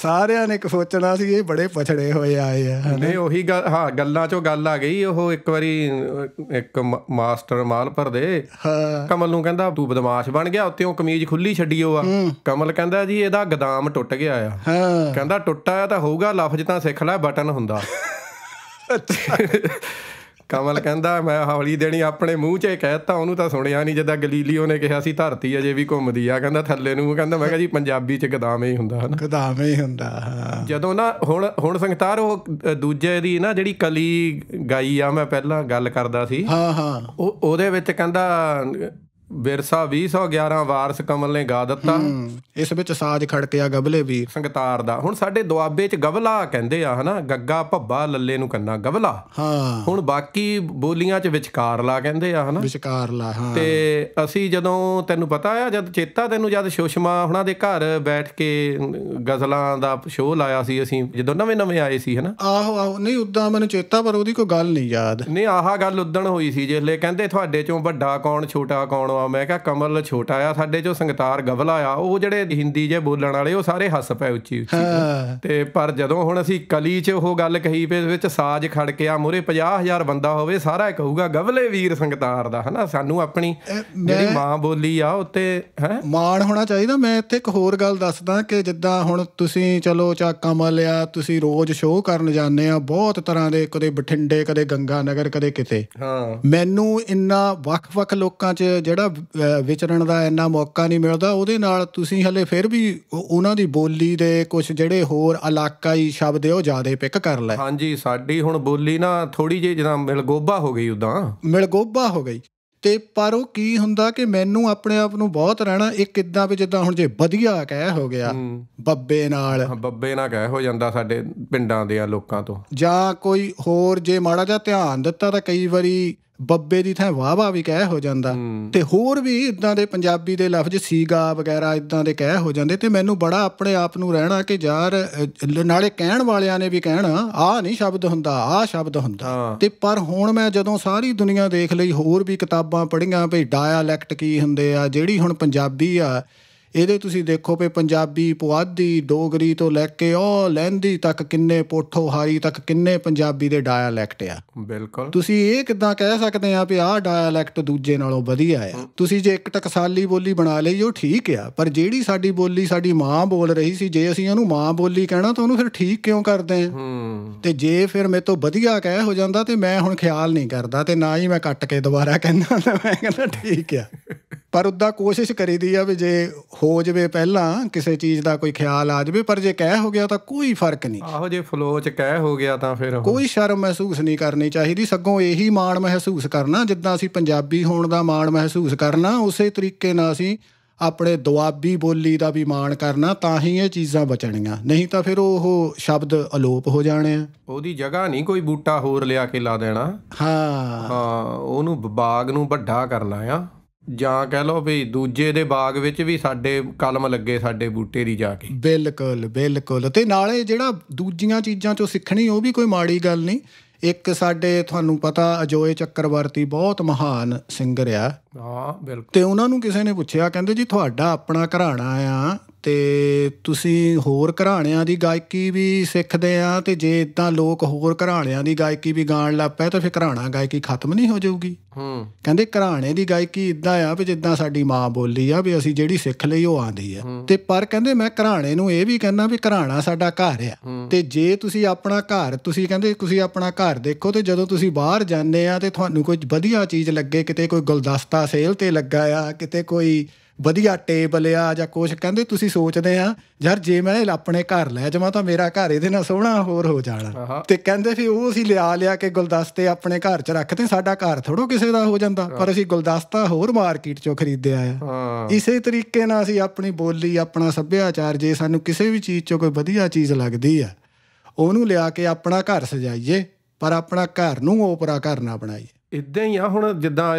ਸਾਰਿਆਂ ਨੇ ਇੱਕ ਸੋਚਣਾ ਸੀ ਇਹ ਬੜੇ ਪਛੜੇ ਹੋਏ ਆਏ ਆ ਨਹੀਂ ਉਹੀ ਗੱਲ ਹਾਂ ਗੱਲਾਂ ਚੋਂ ਗੱਲ ਆ ਗਈ ਉਹ ਇੱਕ ਵਾਰੀ ਇੱਕ ਮਾਸਟਰ ਮਾਲਪਰ ਦੇ ਕਮਲ ਨੂੰ ਕਹਿੰਦਾ ਤੂੰ ਬਦਮਾਸ਼ ਬਣ ਗਿਆ ਉੱਤੇੋਂ ਕਮੀਜ਼ ਖੁੱਲੀ ਉਹ ਆ ਕਮਲ ਕਹਿੰਦਾ ਜੀ ਇਹਦਾ ਗਦਾਮ ਟੁੱਟ ਗਿਆ ਆ ਕਹਿੰਦਾ ਟੁੱਟਾ ਆ ਤਾਂ ਹੋਊਗਾ ਲਫ਼ਜ਼ ਤਾਂ ਸਿੱਖ ਲੈ ਬਟਨ ਹੁੰਦਾ ਕਮਲ ਕਹਿੰਦਾ ਮੈਂ ਹੌਲੀ ਦੇਣੀ ਆਪਣੇ ਮੂੰਹ 'ਚ ਕਹਿਤਾ ਉਹਨੂੰ ਤਾਂ ਸੁਣਿਆ ਨਹੀਂ ਜਿੱਦਾਂ ਗਲੀਲੀਓ ਨੇ ਕਿਹਾ ਸੀ ਧਰਤੀ ਅਜੇ ਵੀ ਘੁੰਮਦੀ ਆ ਕਹਿੰਦਾ ਥੱਲੇ ਨੂੰ ਕਹਿੰਦਾ ਮੈਂ ਕਿਹਾ ਜੀ ਪੰਜਾਬੀ 'ਚ ਗਦਾਵੇਂ ਹੀ ਹੁੰਦਾ ਹਨਾ ਗਦਾਵੇਂ ਹੀ ਹੁੰਦਾ ਹਾਂ ਜਦੋਂ ਨਾ ਹੁਣ ਹੁਣ ਸੰਗਤਾਰ ਉਹ ਦੂਜੇ ਦੀ ਨਾ ਜਿਹੜੀ ਕਲੀ ਗਾਈ ਆ ਮੈਂ ਪਹਿਲਾਂ ਗੱਲ ਕਰਦਾ ਸੀ ਹਾਂ ਹਾਂ ਉਹ ਉਹਦੇ ਵਿੱਚ ਕਹਿੰਦਾ ਵਿਰਸਾ 2011 ਵਾਰਸ ਕਮਲ ਨੇ ਗਾ ਦਿੱਤਾ ਇਸ ਵਿੱਚ ਸਾਜ ਖੜਕਿਆ ਗਬਲੇ ਵੀ ਸੰਗਤਾਰ ਦਾ ਹੁਣ ਸਾਡੇ ਦੁਆਬੇ 'ਚ ਗਵਲਾ ਕਹਿੰਦੇ ਆ ਹਨਾ ਗੱਗਾ ਭੱਬਾ ਲੱਲੇ ਨੂੰ ਕੰਨਾ ਗਵਲਾ ਹਾਂ ਹੁਣ ਬਾਕੀ ਬੋਲੀਆਂ 'ਚ ਵਿਚਕਾਰਲਾ ਕਹਿੰਦੇ ਆ ਹਨਾ ਵਿਚਕਾਰਲਾ ਹਾਂ ਤੇ ਅਸੀਂ ਜਦੋਂ ਤੈਨੂੰ ਪਤਾ ਆ ਜਦ ਚੇਤਾ ਤੈਨੂੰ ਜਦ ਸ਼ੋਸ਼ਮਾ ਉਹਨਾਂ ਦੇ ਘਰ ਬੈਠ ਕੇ ਗਜ਼ਲਾਂ ਦਾ ਸ਼ੋਅ ਲਾਇਆ ਸੀ ਅਸੀਂ ਜਦੋਂ ਨਵੇਂ ਨਵੇਂ ਆਏ ਸੀ ਹਨਾ ਆਹੋ ਆਹੋ ਨਹੀਂ ਉਦਾਂ ਮੈਨੂੰ ਚੇਤਾ ਪਰ ਉਹਦੀ ਕੋਈ ਗੱਲ ਨਹੀਂ ਯਾਦ ਨਹੀਂ ਆਹਾ ਗੱਲ ਉਦਣ ਹੋਈ ਸੀ ਜਿਹਲੇ ਕਹਿੰਦੇ ਤੁਹਾਡੇ 'ਚੋਂ ਵੱਡਾ ਕੌਣ ਛੋਟਾ ਕੌਣ ਮੈਂ ਕਿਹਾ ਕਮਲ ਛੋਟਾ ਆ ਸਾਡੇ ਚੋਂ ਸੰਗਤਾਰ ਗਵਲਾ ਆ ਉਹ ਜਿਹੜੇ ਹਿੰਦੀ ਜੇ ਬੋਲਣ ਵਾਲੇ ਉਹ ਸਾਰੇ ਹੱਸ ਪਏ ਉੱਚੀ ਉੱਚੀ ਤੇ ਪਰ ਜਦੋਂ ਹੁਣ ਅਸੀਂ ਕਲੀ 'ਚ ਉਹ ਗੱਲ ਕਹੀ ਪੇ ਵਿੱਚ ਸਾਜ ਖੜ ਕੇ ਆ ਮੂਰੇ 50000 ਬੰਦਾ ਹੋਵੇ ਸਾਰਾ ਕਹੂਗਾ ਗਵਲੇ ਵੀਰ ਸੰਗਤਾਰ ਦਾ ਹਨਾ ਸਾਨੂੰ ਆਪਣੀ ਜਿਹੜੀ ਮਾਂ ਬੋਲੀ ਆ ਉੱਤੇ ਹੈ ਮਾਣ ਹੋਣਾ ਚਾਹੀਦਾ ਮੈਂ ਇੱਥੇ ਇੱਕ ਹੋਰ ਗੱਲ ਦੱਸਦਾ ਕਿ ਜਿੱਦਾਂ ਹੁਣ ਤੁਸੀਂ ਚਲੋ ਚਾ ਕਮਲ ਆ ਤੁਸੀਂ ਰੋਜ਼ ਸ਼ੋਅ ਕਰਨ ਜਾਂਦੇ ਆ ਬਹੁਤ ਤਰ੍ਹਾਂ ਦੇ ਕਦੇ ਬਠਿੰਡੇ ਕਦੇ ਗੰਗਾ ਨਗਰ ਕਦੇ ਕਿਤੇ ਹਾਂ ਮੈਨੂੰ ਇੰਨਾ ਵੱਖ-ਵੱਖ ਲੋਕਾਂ 'ਚ ਜਿਹੜਾ ਜਿਹੜਾ ਵਿਚਰਨ ਦਾ ਇੰਨਾ ਮੌਕਾ ਨਹੀਂ ਮਿਲਦਾ ਉਹਦੇ ਨਾਲ ਤੁਸੀਂ ਹਲੇ ਫਿਰ ਵੀ ਉਹਨਾਂ ਦੀ ਬੋਲੀ ਦੇ ਕੁਝ ਜਿਹੜੇ ਹੋਰ ਇਲਾਕਾਈ ਸ਼ਬਦ ਉਹ ਜਾਦੇ ਪਿਕ ਕਰ ਲੈ ਹਾਂਜੀ ਸਾਡੀ ਹੁਣ ਬੋਲੀ ਨਾ ਥੋੜੀ ਜਿਹੀ ਮਿਲ ਮਿਲਗੋਬਾ ਹੋ ਗਈ ਉਦਾਂ ਮਿਲਗੋਬਾ ਹੋ ਗਈ ਤੇ ਪਰ ਉਹ ਕੀ ਹੁੰਦਾ ਕਿ ਮੈਨੂੰ ਆਪਣੇ ਆਪ ਨੂੰ ਬਹੁਤ ਰਹਿਣਾ ਇਹ ਕਿਦਾਂ ਵੀ ਜਿੱਦਾਂ ਹੁਣ ਜੇ ਵਧੀਆ ਕਹਿ ਹੋ ਗਿਆ ਬੱਬੇ ਨਾਲ ਬੱਬੇ ਨਾਲ ਕਹਿ ਹੋ ਜਾਂਦਾ ਸਾਡੇ ਪਿੰਡਾਂ ਦੇ ਆ ਲੋਕਾਂ ਤੋਂ ਜਾਂ ਕੋਈ ਹੋਰ ਜੇ ਮਾੜਾ ਜਿਹਾ ਧਿਆਨ ਦਿੱਤਾ ਤਾਂ ਕਈ ਵਾਰੀ ਬੱਬੇ ਦੀ ਥਾਂ ਵਾਵਾ ਵੀ ਕਹਿ ਹੋ ਜਾਂਦਾ ਤੇ ਹੋਰ ਵੀ ਇਦਾਂ ਦੇ ਪੰਜਾਬੀ ਦੇ ਲਫ਼ਜ਼ ਸੀਗਾ ਵਗੈਰਾ ਇਦਾਂ ਦੇ ਕਹਿ ਹੋ ਜਾਂਦੇ ਤੇ ਮੈਨੂੰ ਬੜਾ ਆਪਣੇ ਆਪ ਨੂੰ ਰਹਿਣਾ ਕਿ ਯਾਰ ਨਾਲੇ ਕਹਿਣ ਵਾਲਿਆਂ ਨੇ ਵੀ ਕਹਿਣਾ ਆ ਨਹੀਂ ਸ਼ਬਦ ਹੁੰਦਾ ਆ ਸ਼ਬਦ ਹੁੰਦਾ ਤੇ ਪਰ ਹੁਣ ਮੈਂ ਜਦੋਂ ਸਾਰੀ ਦੁਨੀਆ ਦੇਖ ਲਈ ਹੋਰ ਵੀ ਕਿਤਾਬਾਂ ਪੜ੍ਹੀਆਂ ਭਈ ਡਾਇਲੈਕਟ ਕੀ ਹੁੰਦੇ ਆ ਜਿਹੜੀ ਹੁਣ ਪੰਜਾਬੀ ਆ ਇਹਦੇ ਤੁਸੀਂ ਦੇਖੋ ਵੀ ਪੰਜਾਬੀ ਪੁਆਧੀ ਡੋਗਰੀ ਤੋਂ ਲੈ ਕੇ ਉਹ ਲਹਿੰਦੀ ਤੱਕ ਕਿੰਨੇ ਪੋਠੋਹਾਰੀ ਤੱਕ ਕਿੰਨੇ ਪੰਜਾਬੀ ਦੇ ਡਾਇਲੈਕਟ ਆ ਬਿਲਕੁਲ ਤੁਸੀਂ ਇਹ ਕਿਦਾਂ ਕਹਿ ਸਕਦੇ ਆ ਵੀ ਆਹ ਡਾਇਲੈਕਟ ਦੂਜੇ ਨਾਲੋਂ ਵਧੀਆ ਆ ਤੁਸੀਂ ਜੇ ਇੱਕ ਟਕਸਾਲੀ ਬੋਲੀ ਬਣਾ ਲਈ ਉਹ ਠੀਕ ਆ ਪਰ ਜਿਹੜੀ ਸਾਡੀ ਬੋਲੀ ਸਾਡੀ ਮਾਂ ਬੋਲ ਰਹੀ ਸੀ ਜੇ ਅਸੀਂ ਉਹਨੂੰ ਮਾਂ ਬੋਲੀ ਕਹਿਣਾ ਤਾਂ ਉਹਨੂੰ ਫਿਰ ਠੀਕ ਕਿਉਂ ਕਰਦੇ ਆ ਤੇ ਜੇ ਫਿਰ ਮੇਰੇ ਤੋਂ ਵਧੀਆ ਕਹਿ ਹੋ ਜਾਂਦਾ ਤੇ ਮੈਂ ਹੁਣ ਖਿਆਲ ਨਹੀਂ ਕਰਦਾ ਤੇ ਨਾ ਹੀ ਮੈਂ ਕੱਟ ਕੇ ਦੁਬਾਰਾ ਕਹਿੰਦਾ ਮੈਂ ਕਹਿੰਦਾ ਠੀਕ ਆ ਪਰ ਉਦਾਂ ਕੋਸ਼ਿਸ਼ ਕਰੀਦੀ ਆ ਵੀ ਜੇ ਹੋ ਜਵੇ ਪਹਿਲਾਂ ਕਿਸੇ ਚੀਜ਼ ਦਾ ਕੋਈ ਖਿਆਲ ਆ ਜਵੇ ਪਰ ਜੇ ਕਹਿ ਹੋ ਗਿਆ ਤਾਂ ਕੋਈ ਫਰਕ ਨਹੀਂ ਆਹੋ ਜੇ ਫਲੋ ਚ ਕਹਿ ਹੋ ਗਿਆ ਤਾਂ ਫਿਰ ਕੋਈ ਸ਼ਰਮ ਮਹਿਸੂਸ ਨਹੀਂ ਕਰਨੀ ਚਾਹੀਦੀ ਸਗੋਂ ਇਹੀ ਮਾਣ ਮਹਿਸੂਸ ਕਰਨਾ ਜਿੱਦਾਂ ਅਸੀਂ ਪੰਜਾਬੀ ਹੋਣ ਦਾ ਮਾਣ ਮਹਿਸੂਸ ਕਰਨਾ ਉਸੇ ਤਰੀਕੇ ਨਾਲ ਅਸੀਂ ਆਪਣੇ ਦੁਆਬੀ ਬੋਲੀ ਦਾ ਵੀ ਮਾਣ ਕਰਨਾ ਤਾਂ ਹੀ ਇਹ ਚੀਜ਼ਾਂ ਬਚਣੀਆਂ ਨਹੀਂ ਤਾਂ ਫਿਰ ਉਹ ਸ਼ਬਦ ਅਲੋਪ ਹੋ ਜਾਣੇ ਆ ਉਹਦੀ ਜਗ੍ਹਾ ਨਹੀਂ ਕੋਈ ਬੂਟਾ ਹੋਰ ਲਿਆ ਕੇ ਲਾ ਦੇਣਾ ਹਾਂ ਹਾਂ ਉਹਨੂੰ ਬਾਗ ਨੂੰ ਵੱਡਾ ਕਰਨਾ ਆ ਜਾਂ ਕਹਿ ਲਓ ਵੀ ਦੂਜੇ ਦੇ ਬਾਗ ਵਿੱਚ ਵੀ ਸਾਡੇ ਕਲਮ ਲੱਗੇ ਸਾਡੇ ਬੂਟੇ ਦੀ ਜਾ ਕੇ ਬਿਲਕੁਲ ਬਿਲਕੁਲ ਤੇ ਨਾਲੇ ਜਿਹੜਾ ਦੂਜੀਆਂ ਚੀਜ਼ਾਂ ਚੋਂ ਸਿੱਖਣੀ ਉਹ ਵੀ ਕੋਈ ਮਾੜੀ ਗੱਲ ਨਹੀਂ ਇੱਕ ਸਾਡੇ ਤੁਹਾਨੂੰ ਪਤਾ ਅਜੋਏ ਚੱਕਰਵਰਤੀ ਬਹੁਤ ਮਹਾਨ ਸਿੰਗਰ ਆ ਹਾਂ ਬਿਲਕੁਲ ਤੇ ਉਹਨਾਂ ਨੂੰ ਕਿਸੇ ਨੇ ਪੁੱਛਿਆ ਕਹਿੰਦੇ ਜੀ ਤੁਹਾਡਾ ਆਪਣਾ ਘਰਾਣਾ ਆ ਤੇ ਤੁਸੀਂ ਹੋਰ ਘਰਾਣਿਆਂ ਦੀ ਗਾਇਕੀ ਵੀ ਸਿੱਖਦੇ ਆ ਤੇ ਜੇ ਇਦਾਂ ਲੋਕ ਹੋਰ ਘਰਾਣਿਆਂ ਦੀ ਗਾਇਕੀ ਵੀ ਗਾਣ ਲੱਗ ਪਏ ਤਾਂ ਫਿਰ ਘਰਾਣਾ ਗਾਇਕੀ ਖਤਮ ਨਹੀਂ ਹੋ ਜਾਊਗੀ ਹੂੰ ਕਹਿੰਦੇ ਘਰਾਣੇ ਦੀ ਗਾਇਕੀ ਇਦਾਂ ਆ ਵੀ ਜਿੱਦਾਂ ਸਾਡੀ ਮਾਂ ਬੋਲੀ ਆ ਵੀ ਅਸੀਂ ਜਿਹੜੀ ਸਿੱਖ ਲਈ ਉਹ ਆਂਦੀ ਆ ਤੇ ਪਰ ਕਹਿੰਦੇ ਮੈਂ ਘਰਾਣੇ ਨੂੰ ਇਹ ਵੀ ਕਹਿੰਦਾ ਵੀ ਘਰਾਣਾ ਸਾਡਾ ਘਰ ਆ ਤੇ ਜੇ ਤੁਸੀਂ ਆਪਣਾ ਘਰ ਤੁਸੀਂ ਕਹਿੰਦੇ ਤੁਸੀਂ ਆਪਣਾ ਘਰ ਦੇਖੋ ਤੇ ਜਦੋਂ ਤੁਸੀਂ ਬਾਹਰ ਜਾਂਦੇ ਆ ਤੇ ਤੁਹਾਨੂੰ ਕੋਈ ਵਧੀਆ ਚੀਜ਼ ਲੱਗੇ ਕਿਤੇ ਕੋਈ ਗੁਲਦਸਤਾ ਬੰਦਾ ਸੇਲ ਤੇ ਲੱਗਾ ਆ ਕਿਤੇ ਕੋਈ ਵਧੀਆ ਟੇਬਲ ਆ ਜਾਂ ਕੁਝ ਕਹਿੰਦੇ ਤੁਸੀਂ ਸੋਚਦੇ ਆ ਯਾਰ ਜੇ ਮੈਂ ਆਪਣੇ ਘਰ ਲੈ ਜਾਵਾਂ ਤਾਂ ਮੇਰਾ ਘਰ ਇਹਦੇ ਨਾਲ ਸੋਹਣਾ ਹੋਰ ਹੋ ਜਾਣਾ ਤੇ ਕਹਿੰਦੇ ਸੀ ਉਹ ਅਸੀਂ ਲਿਆ ਲਿਆ ਕੇ ਗੁਲਦਸਤੇ ਆਪਣੇ ਘਰ 'ਚ ਰੱਖਦੇ ਸਾਡਾ ਘਰ ਥੋੜੋ ਕਿਸੇ ਦਾ ਹੋ ਜਾਂਦਾ ਪਰ ਅਸੀਂ ਗੁਲਦਸਤਾ ਹੋਰ ਮਾਰਕੀਟ 'ਚੋਂ ਖਰੀਦਿਆ ਆ ਇਸੇ ਤਰੀਕੇ ਨਾਲ ਅਸੀਂ ਆਪਣੀ ਬੋਲੀ ਆਪਣਾ ਸੱਭਿਆਚਾਰ ਜੇ ਸਾਨੂੰ ਕਿਸੇ ਵੀ ਚੀਜ਼ 'ਚੋਂ ਕੋਈ ਵਧੀਆ ਚੀਜ਼ ਲੱਗਦੀ ਆ ਉਹਨੂੰ ਲਿਆ ਕੇ ਆਪਣਾ ਘਰ ਸਜਾਈਏ ਪਰ ਆਪਣਾ ਘਰ ਨੂੰ ਓਪਰਾ ਕਰਨਾ ਬਣਾਈਏ ਇਦਾਂ ਹੀ ਆ ਹੁਣ ਜਿੱਦਾਂ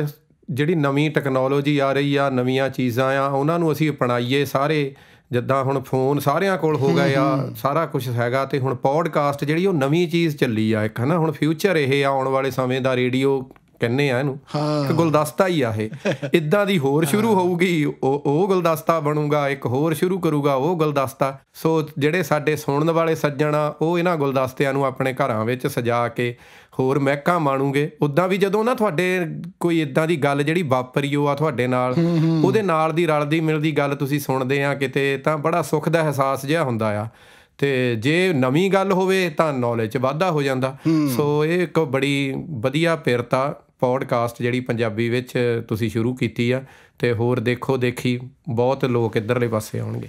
ਜਿਹੜੀ ਨਵੀਂ ਟੈਕਨੋਲੋਜੀ ਆ ਰਹੀ ਆ ਨਵੀਆਂ ਚੀਜ਼ਾਂ ਆ ਉਹਨਾਂ ਨੂੰ ਅਸੀਂ ਅਪਣਾਈਏ ਸਾਰੇ ਜਿੱਦਾਂ ਹੁਣ ਫੋਨ ਸਾਰਿਆਂ ਕੋਲ ਹੋ ਗਏ ਆ ਸਾਰਾ ਕੁਝ ਹੈਗਾ ਤੇ ਹੁਣ ਪੌਡਕਾਸਟ ਜਿਹੜੀ ਉਹ ਨਵੀਂ ਚੀਜ਼ ਚੱਲੀ ਆ ਇੱਕ ਹਨਾ ਹੁਣ ਫਿਊਚਰ ਇਹ ਆਉਣ ਵਾਲੇ ਸਮੇਂ ਦਾ ਰੇਡੀਓ ਕਹਿੰਨੇ ਆ ਇਹਨੂੰ ਇੱਕ ਗੁਲਦਸਤਾ ਹੀ ਆ ਇਹ ਇਦਾਂ ਦੀ ਹੋਰ ਸ਼ੁਰੂ ਹੋਊਗੀ ਉਹ ਉਹ ਗੁਲਦਸਤਾ ਬਣੂਗਾ ਇੱਕ ਹੋਰ ਸ਼ੁਰੂ ਕਰੂਗਾ ਉਹ ਗੁਲਦਸਤਾ ਸੋ ਜਿਹੜੇ ਸਾਡੇ ਸੁਣਨ ਵਾਲੇ ਸੱਜਣਾ ਉਹ ਇਹਨਾਂ ਗੁਲਦਸਤਿਆਂ ਨੂੰ ਆਪਣੇ ਘਰਾਂ ਵਿੱਚ ਸਜਾ ਕੇ ਹੋਰ ਮਹਿਕਾਂ ਮਾਣੂਗੇ ਉਦਾਂ ਵੀ ਜਦੋਂ ਨਾ ਤੁਹਾਡੇ ਕੋਈ ਇਦਾਂ ਦੀ ਗੱਲ ਜਿਹੜੀ ਵਾਪਰੀ ਹੋ ਆ ਤੁਹਾਡੇ ਨਾਲ ਉਹਦੇ ਨਾਲ ਦੀ ਰਲਦੀ ਮਿਲਦੀ ਗੱਲ ਤੁਸੀਂ ਸੁਣਦੇ ਆ ਕਿਤੇ ਤਾਂ ਬੜਾ ਸੁੱਖ ਦਾ ਅਹਿਸਾਸ ਜਿਹਾ ਹੁੰਦਾ ਆ ਤੇ ਜੇ ਨਵੀਂ ਗੱਲ ਹੋਵੇ ਤਾਂ ਨੌਲੇਜ 'ਚ ਵਾਧਾ ਹੋ ਜਾਂਦਾ ਸੋ ਇਹ ਇੱਕ ਬੜੀ ਵਧੀਆ ਪਿਰਤਾ ਪੌਡਕਾਸਟ ਜਿਹੜੀ ਪੰਜਾਬੀ ਵਿੱਚ ਤੁਸੀਂ ਸ਼ੁਰੂ ਕੀਤੀ ਆ ਤੇ ਹੋਰ ਦੇਖੋ ਦੇਖੀ ਬਹੁਤ ਲੋਕ ਇਧਰਲੇ ਪਾਸੇ ਆਉਣਗੇ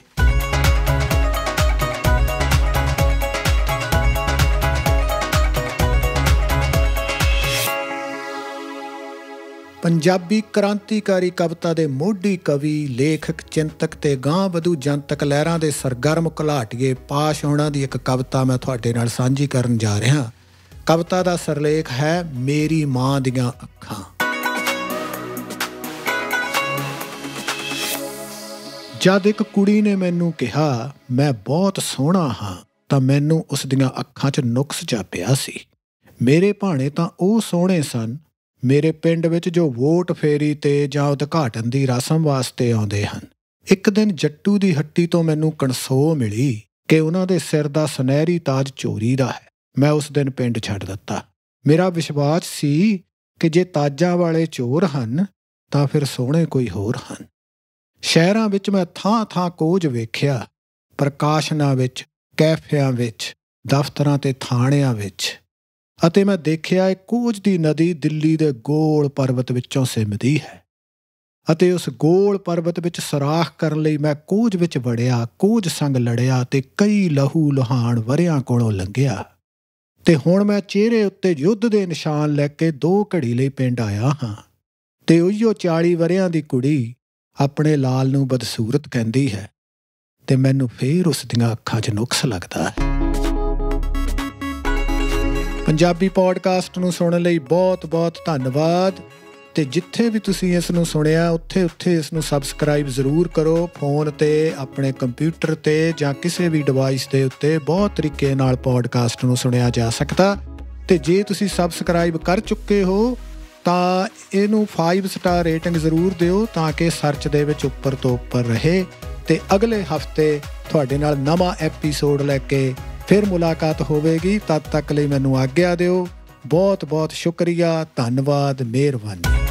ਪੰਜਾਬੀ ਕ੍ਰਾਂਤੀਕਾਰੀ ਕਵਿਤਾ ਦੇ ਮੋਢੀ ਕਵੀ ਲੇਖਕ ਚਿੰਤਕ ਤੇ ਗਾਂ ਬਧੂ ਜਨਤਕ ਲਹਿਰਾਂ ਦੇ ਸਰਗਰਮ ਘੁਲਾਟੀਏ ਪਾਸ਼ ਹੋਣਾ ਦੀ ਇੱਕ ਕਵਿਤਾ ਮੈਂ ਤੁਹਾਡੇ ਨਾਲ ਸਾਂਝੀ ਕਰਨ ਜਾ ਰਿਹਾ ਕਵਿਤਾ ਦਾ ਸਰਲੇਖ ਹੈ ਮੇਰੀ ਮਾਂ ਦੀਆਂ ਅੱਖਾਂ ਜਦ ਇੱਕ ਕੁੜੀ ਨੇ ਮੈਨੂੰ ਕਿਹਾ ਮੈਂ ਬਹੁਤ ਸੋਹਣਾ ਹਾਂ ਤਾਂ ਮੈਨੂੰ ਉਸ ਦੀਆਂ ਅੱਖਾਂ 'ਚ ਨੁਕਸ ਜਾਪਿਆ ਸੀ ਮੇਰੇ ਭਾਣੇ ਤਾਂ ਉਹ ਸੋਹਣੇ ਸਨ ਮੇਰੇ ਪਿੰਡ ਵਿੱਚ ਜੋ ਵੋਟ ਫੇਰੀ ਤੇ ਜਾਂ ਉਦਘਾਟਨ ਦੀ ਰਸਮ ਵਾਸਤੇ ਆਉਂਦੇ ਹਨ ਇੱਕ ਦਿਨ ਜੱਟੂ ਦੀ ਹੱਟੀ ਤੋਂ ਮੈਨੂੰ ਕਣਸੋ ਮਿਲੀ ਕਿ ਉਹਨਾਂ ਦੇ ਸਿਰ ਦਾ ਸੁਨਹਿਰੀ ਤਾਜ ਚੋਰੀ ਦਾ ਹੈ ਮੈਂ ਉਸ ਦਿਨ ਪਿੰਡ ਛੱਡ ਦਿੱਤਾ ਮੇਰਾ ਵਿਸ਼ਵਾਸ ਸੀ ਕਿ ਜੇ ਤਾਜਾਂ ਵਾਲੇ ਚੋਰ ਹਨ ਤਾਂ ਫਿਰ ਸੋਹਣੇ ਕੋਈ ਹੋਰ ਹਨ ਸ਼ਹਿਰਾਂ ਵਿੱਚ ਮੈਂ ਥਾਂ-ਥਾਂ ਕੋਜ ਵੇਖਿਆ ਪ੍ਰਕਾਸ਼ਨਾਂ ਵਿੱਚ ਕੈਫਿਆਂ ਵਿੱਚ ਦਫ਼ਤਰਾਂ ਤੇ ਥਾਣਿਆਂ ਵਿੱਚ ਅਤੇ ਮੈਂ ਦੇਖਿਆ ਇੱਕ ਕੂਜ ਦੀ ਨਦੀ ਦਿੱਲੀ ਦੇ ਗੋਲ ਪਰਬਤ ਵਿੱਚੋਂ ਸਿੰਮਦੀ ਹੈ ਅਤੇ ਉਸ ਗੋਲ ਪਰਬਤ ਵਿੱਚ ਸਰਾਖ ਕਰਨ ਲਈ ਮੈਂ ਕੂਜ ਵਿੱਚ ਵੜਿਆ ਕੂਜ ਸੰਗ ਲੜਿਆ ਤੇ ਕਈ ਲਹੂ ਲੋਹਾਨ ਵਰਿਆਂ ਕੋਲੋਂ ਲੰਘਿਆ ਤੇ ਹੁਣ ਮੈਂ ਚਿਹਰੇ ਉੱਤੇ ਯੁੱਧ ਦੇ ਨਿਸ਼ਾਨ ਲੈ ਕੇ ਦੋ ਘੜੀ ਲਈ ਪਿੰਡ ਆਇਆ ਹਾਂ ਤੇ ਉਹੀਓ 40 ਵਰਿਆਂ ਦੀ ਕੁੜੀ ਆਪਣੇ ਲਾਲ ਨੂੰ ਬਦਸੂਰਤ ਕਹਿੰਦੀ ਹੈ ਤੇ ਮੈਨੂੰ ਫੇਰ ਉਸ ਦੀਆਂ ਅੱਖਾਂ 'ਚ ਨੁਕਸ ਲੱਗਦਾ ਹੈ ਪੰਜਾਬੀ ਪੋਡਕਾਸਟ ਨੂੰ ਸੁਣਨ ਲਈ ਬਹੁਤ-ਬਹੁਤ ਧੰਨਵਾਦ ਤੇ ਜਿੱਥੇ ਵੀ ਤੁਸੀਂ ਇਸ ਨੂੰ ਸੁਣਿਆ ਉੱਥੇ-ਉੱਥੇ ਇਸ ਨੂੰ ਸਬਸਕ੍ਰਾਈਬ ਜ਼ਰੂਰ ਕਰੋ ਫੋਨ ਤੇ ਆਪਣੇ ਕੰਪਿਊਟਰ ਤੇ ਜਾਂ ਕਿਸੇ ਵੀ ਡਿਵਾਈਸ ਦੇ ਉੱਤੇ ਬਹੁਤ ਤਰੀਕੇ ਨਾਲ ਪੋਡਕਾਸਟ ਨੂੰ ਸੁਣਿਆ ਜਾ ਸਕਦਾ ਤੇ ਜੇ ਤੁਸੀਂ ਸਬਸਕ੍ਰਾਈਬ ਕਰ ਚੁੱਕੇ ਹੋ ਤਾਂ ਇਹਨੂੰ 5 ਸਟਾਰ ਰੇਟਿੰਗ ਜ਼ਰੂਰ ਦਿਓ ਤਾਂ ਕਿ ਸਰਚ ਦੇ ਵਿੱਚ ਉੱਪਰ ਤੋਂ ਉੱਪਰ ਰਹੇ ਤੇ ਅਗਲੇ ਹਫਤੇ ਤੁਹਾਡੇ ਨਾਲ ਨਵਾਂ ਐਪੀਸੋਡ ਲੈ ਕੇ ਫਿਰ ਮੁਲਾਕਾਤ ਹੋਵੇਗੀ ਤਦ ਤੱਕ ਲਈ ਮੈਨੂੰ ਆਗਿਆ ਦਿਓ ਬਹੁਤ ਬਹੁਤ ਸ਼ੁਕਰੀਆ ਧੰਨਵਾਦ ਮਿਹਰਬਾਨੀ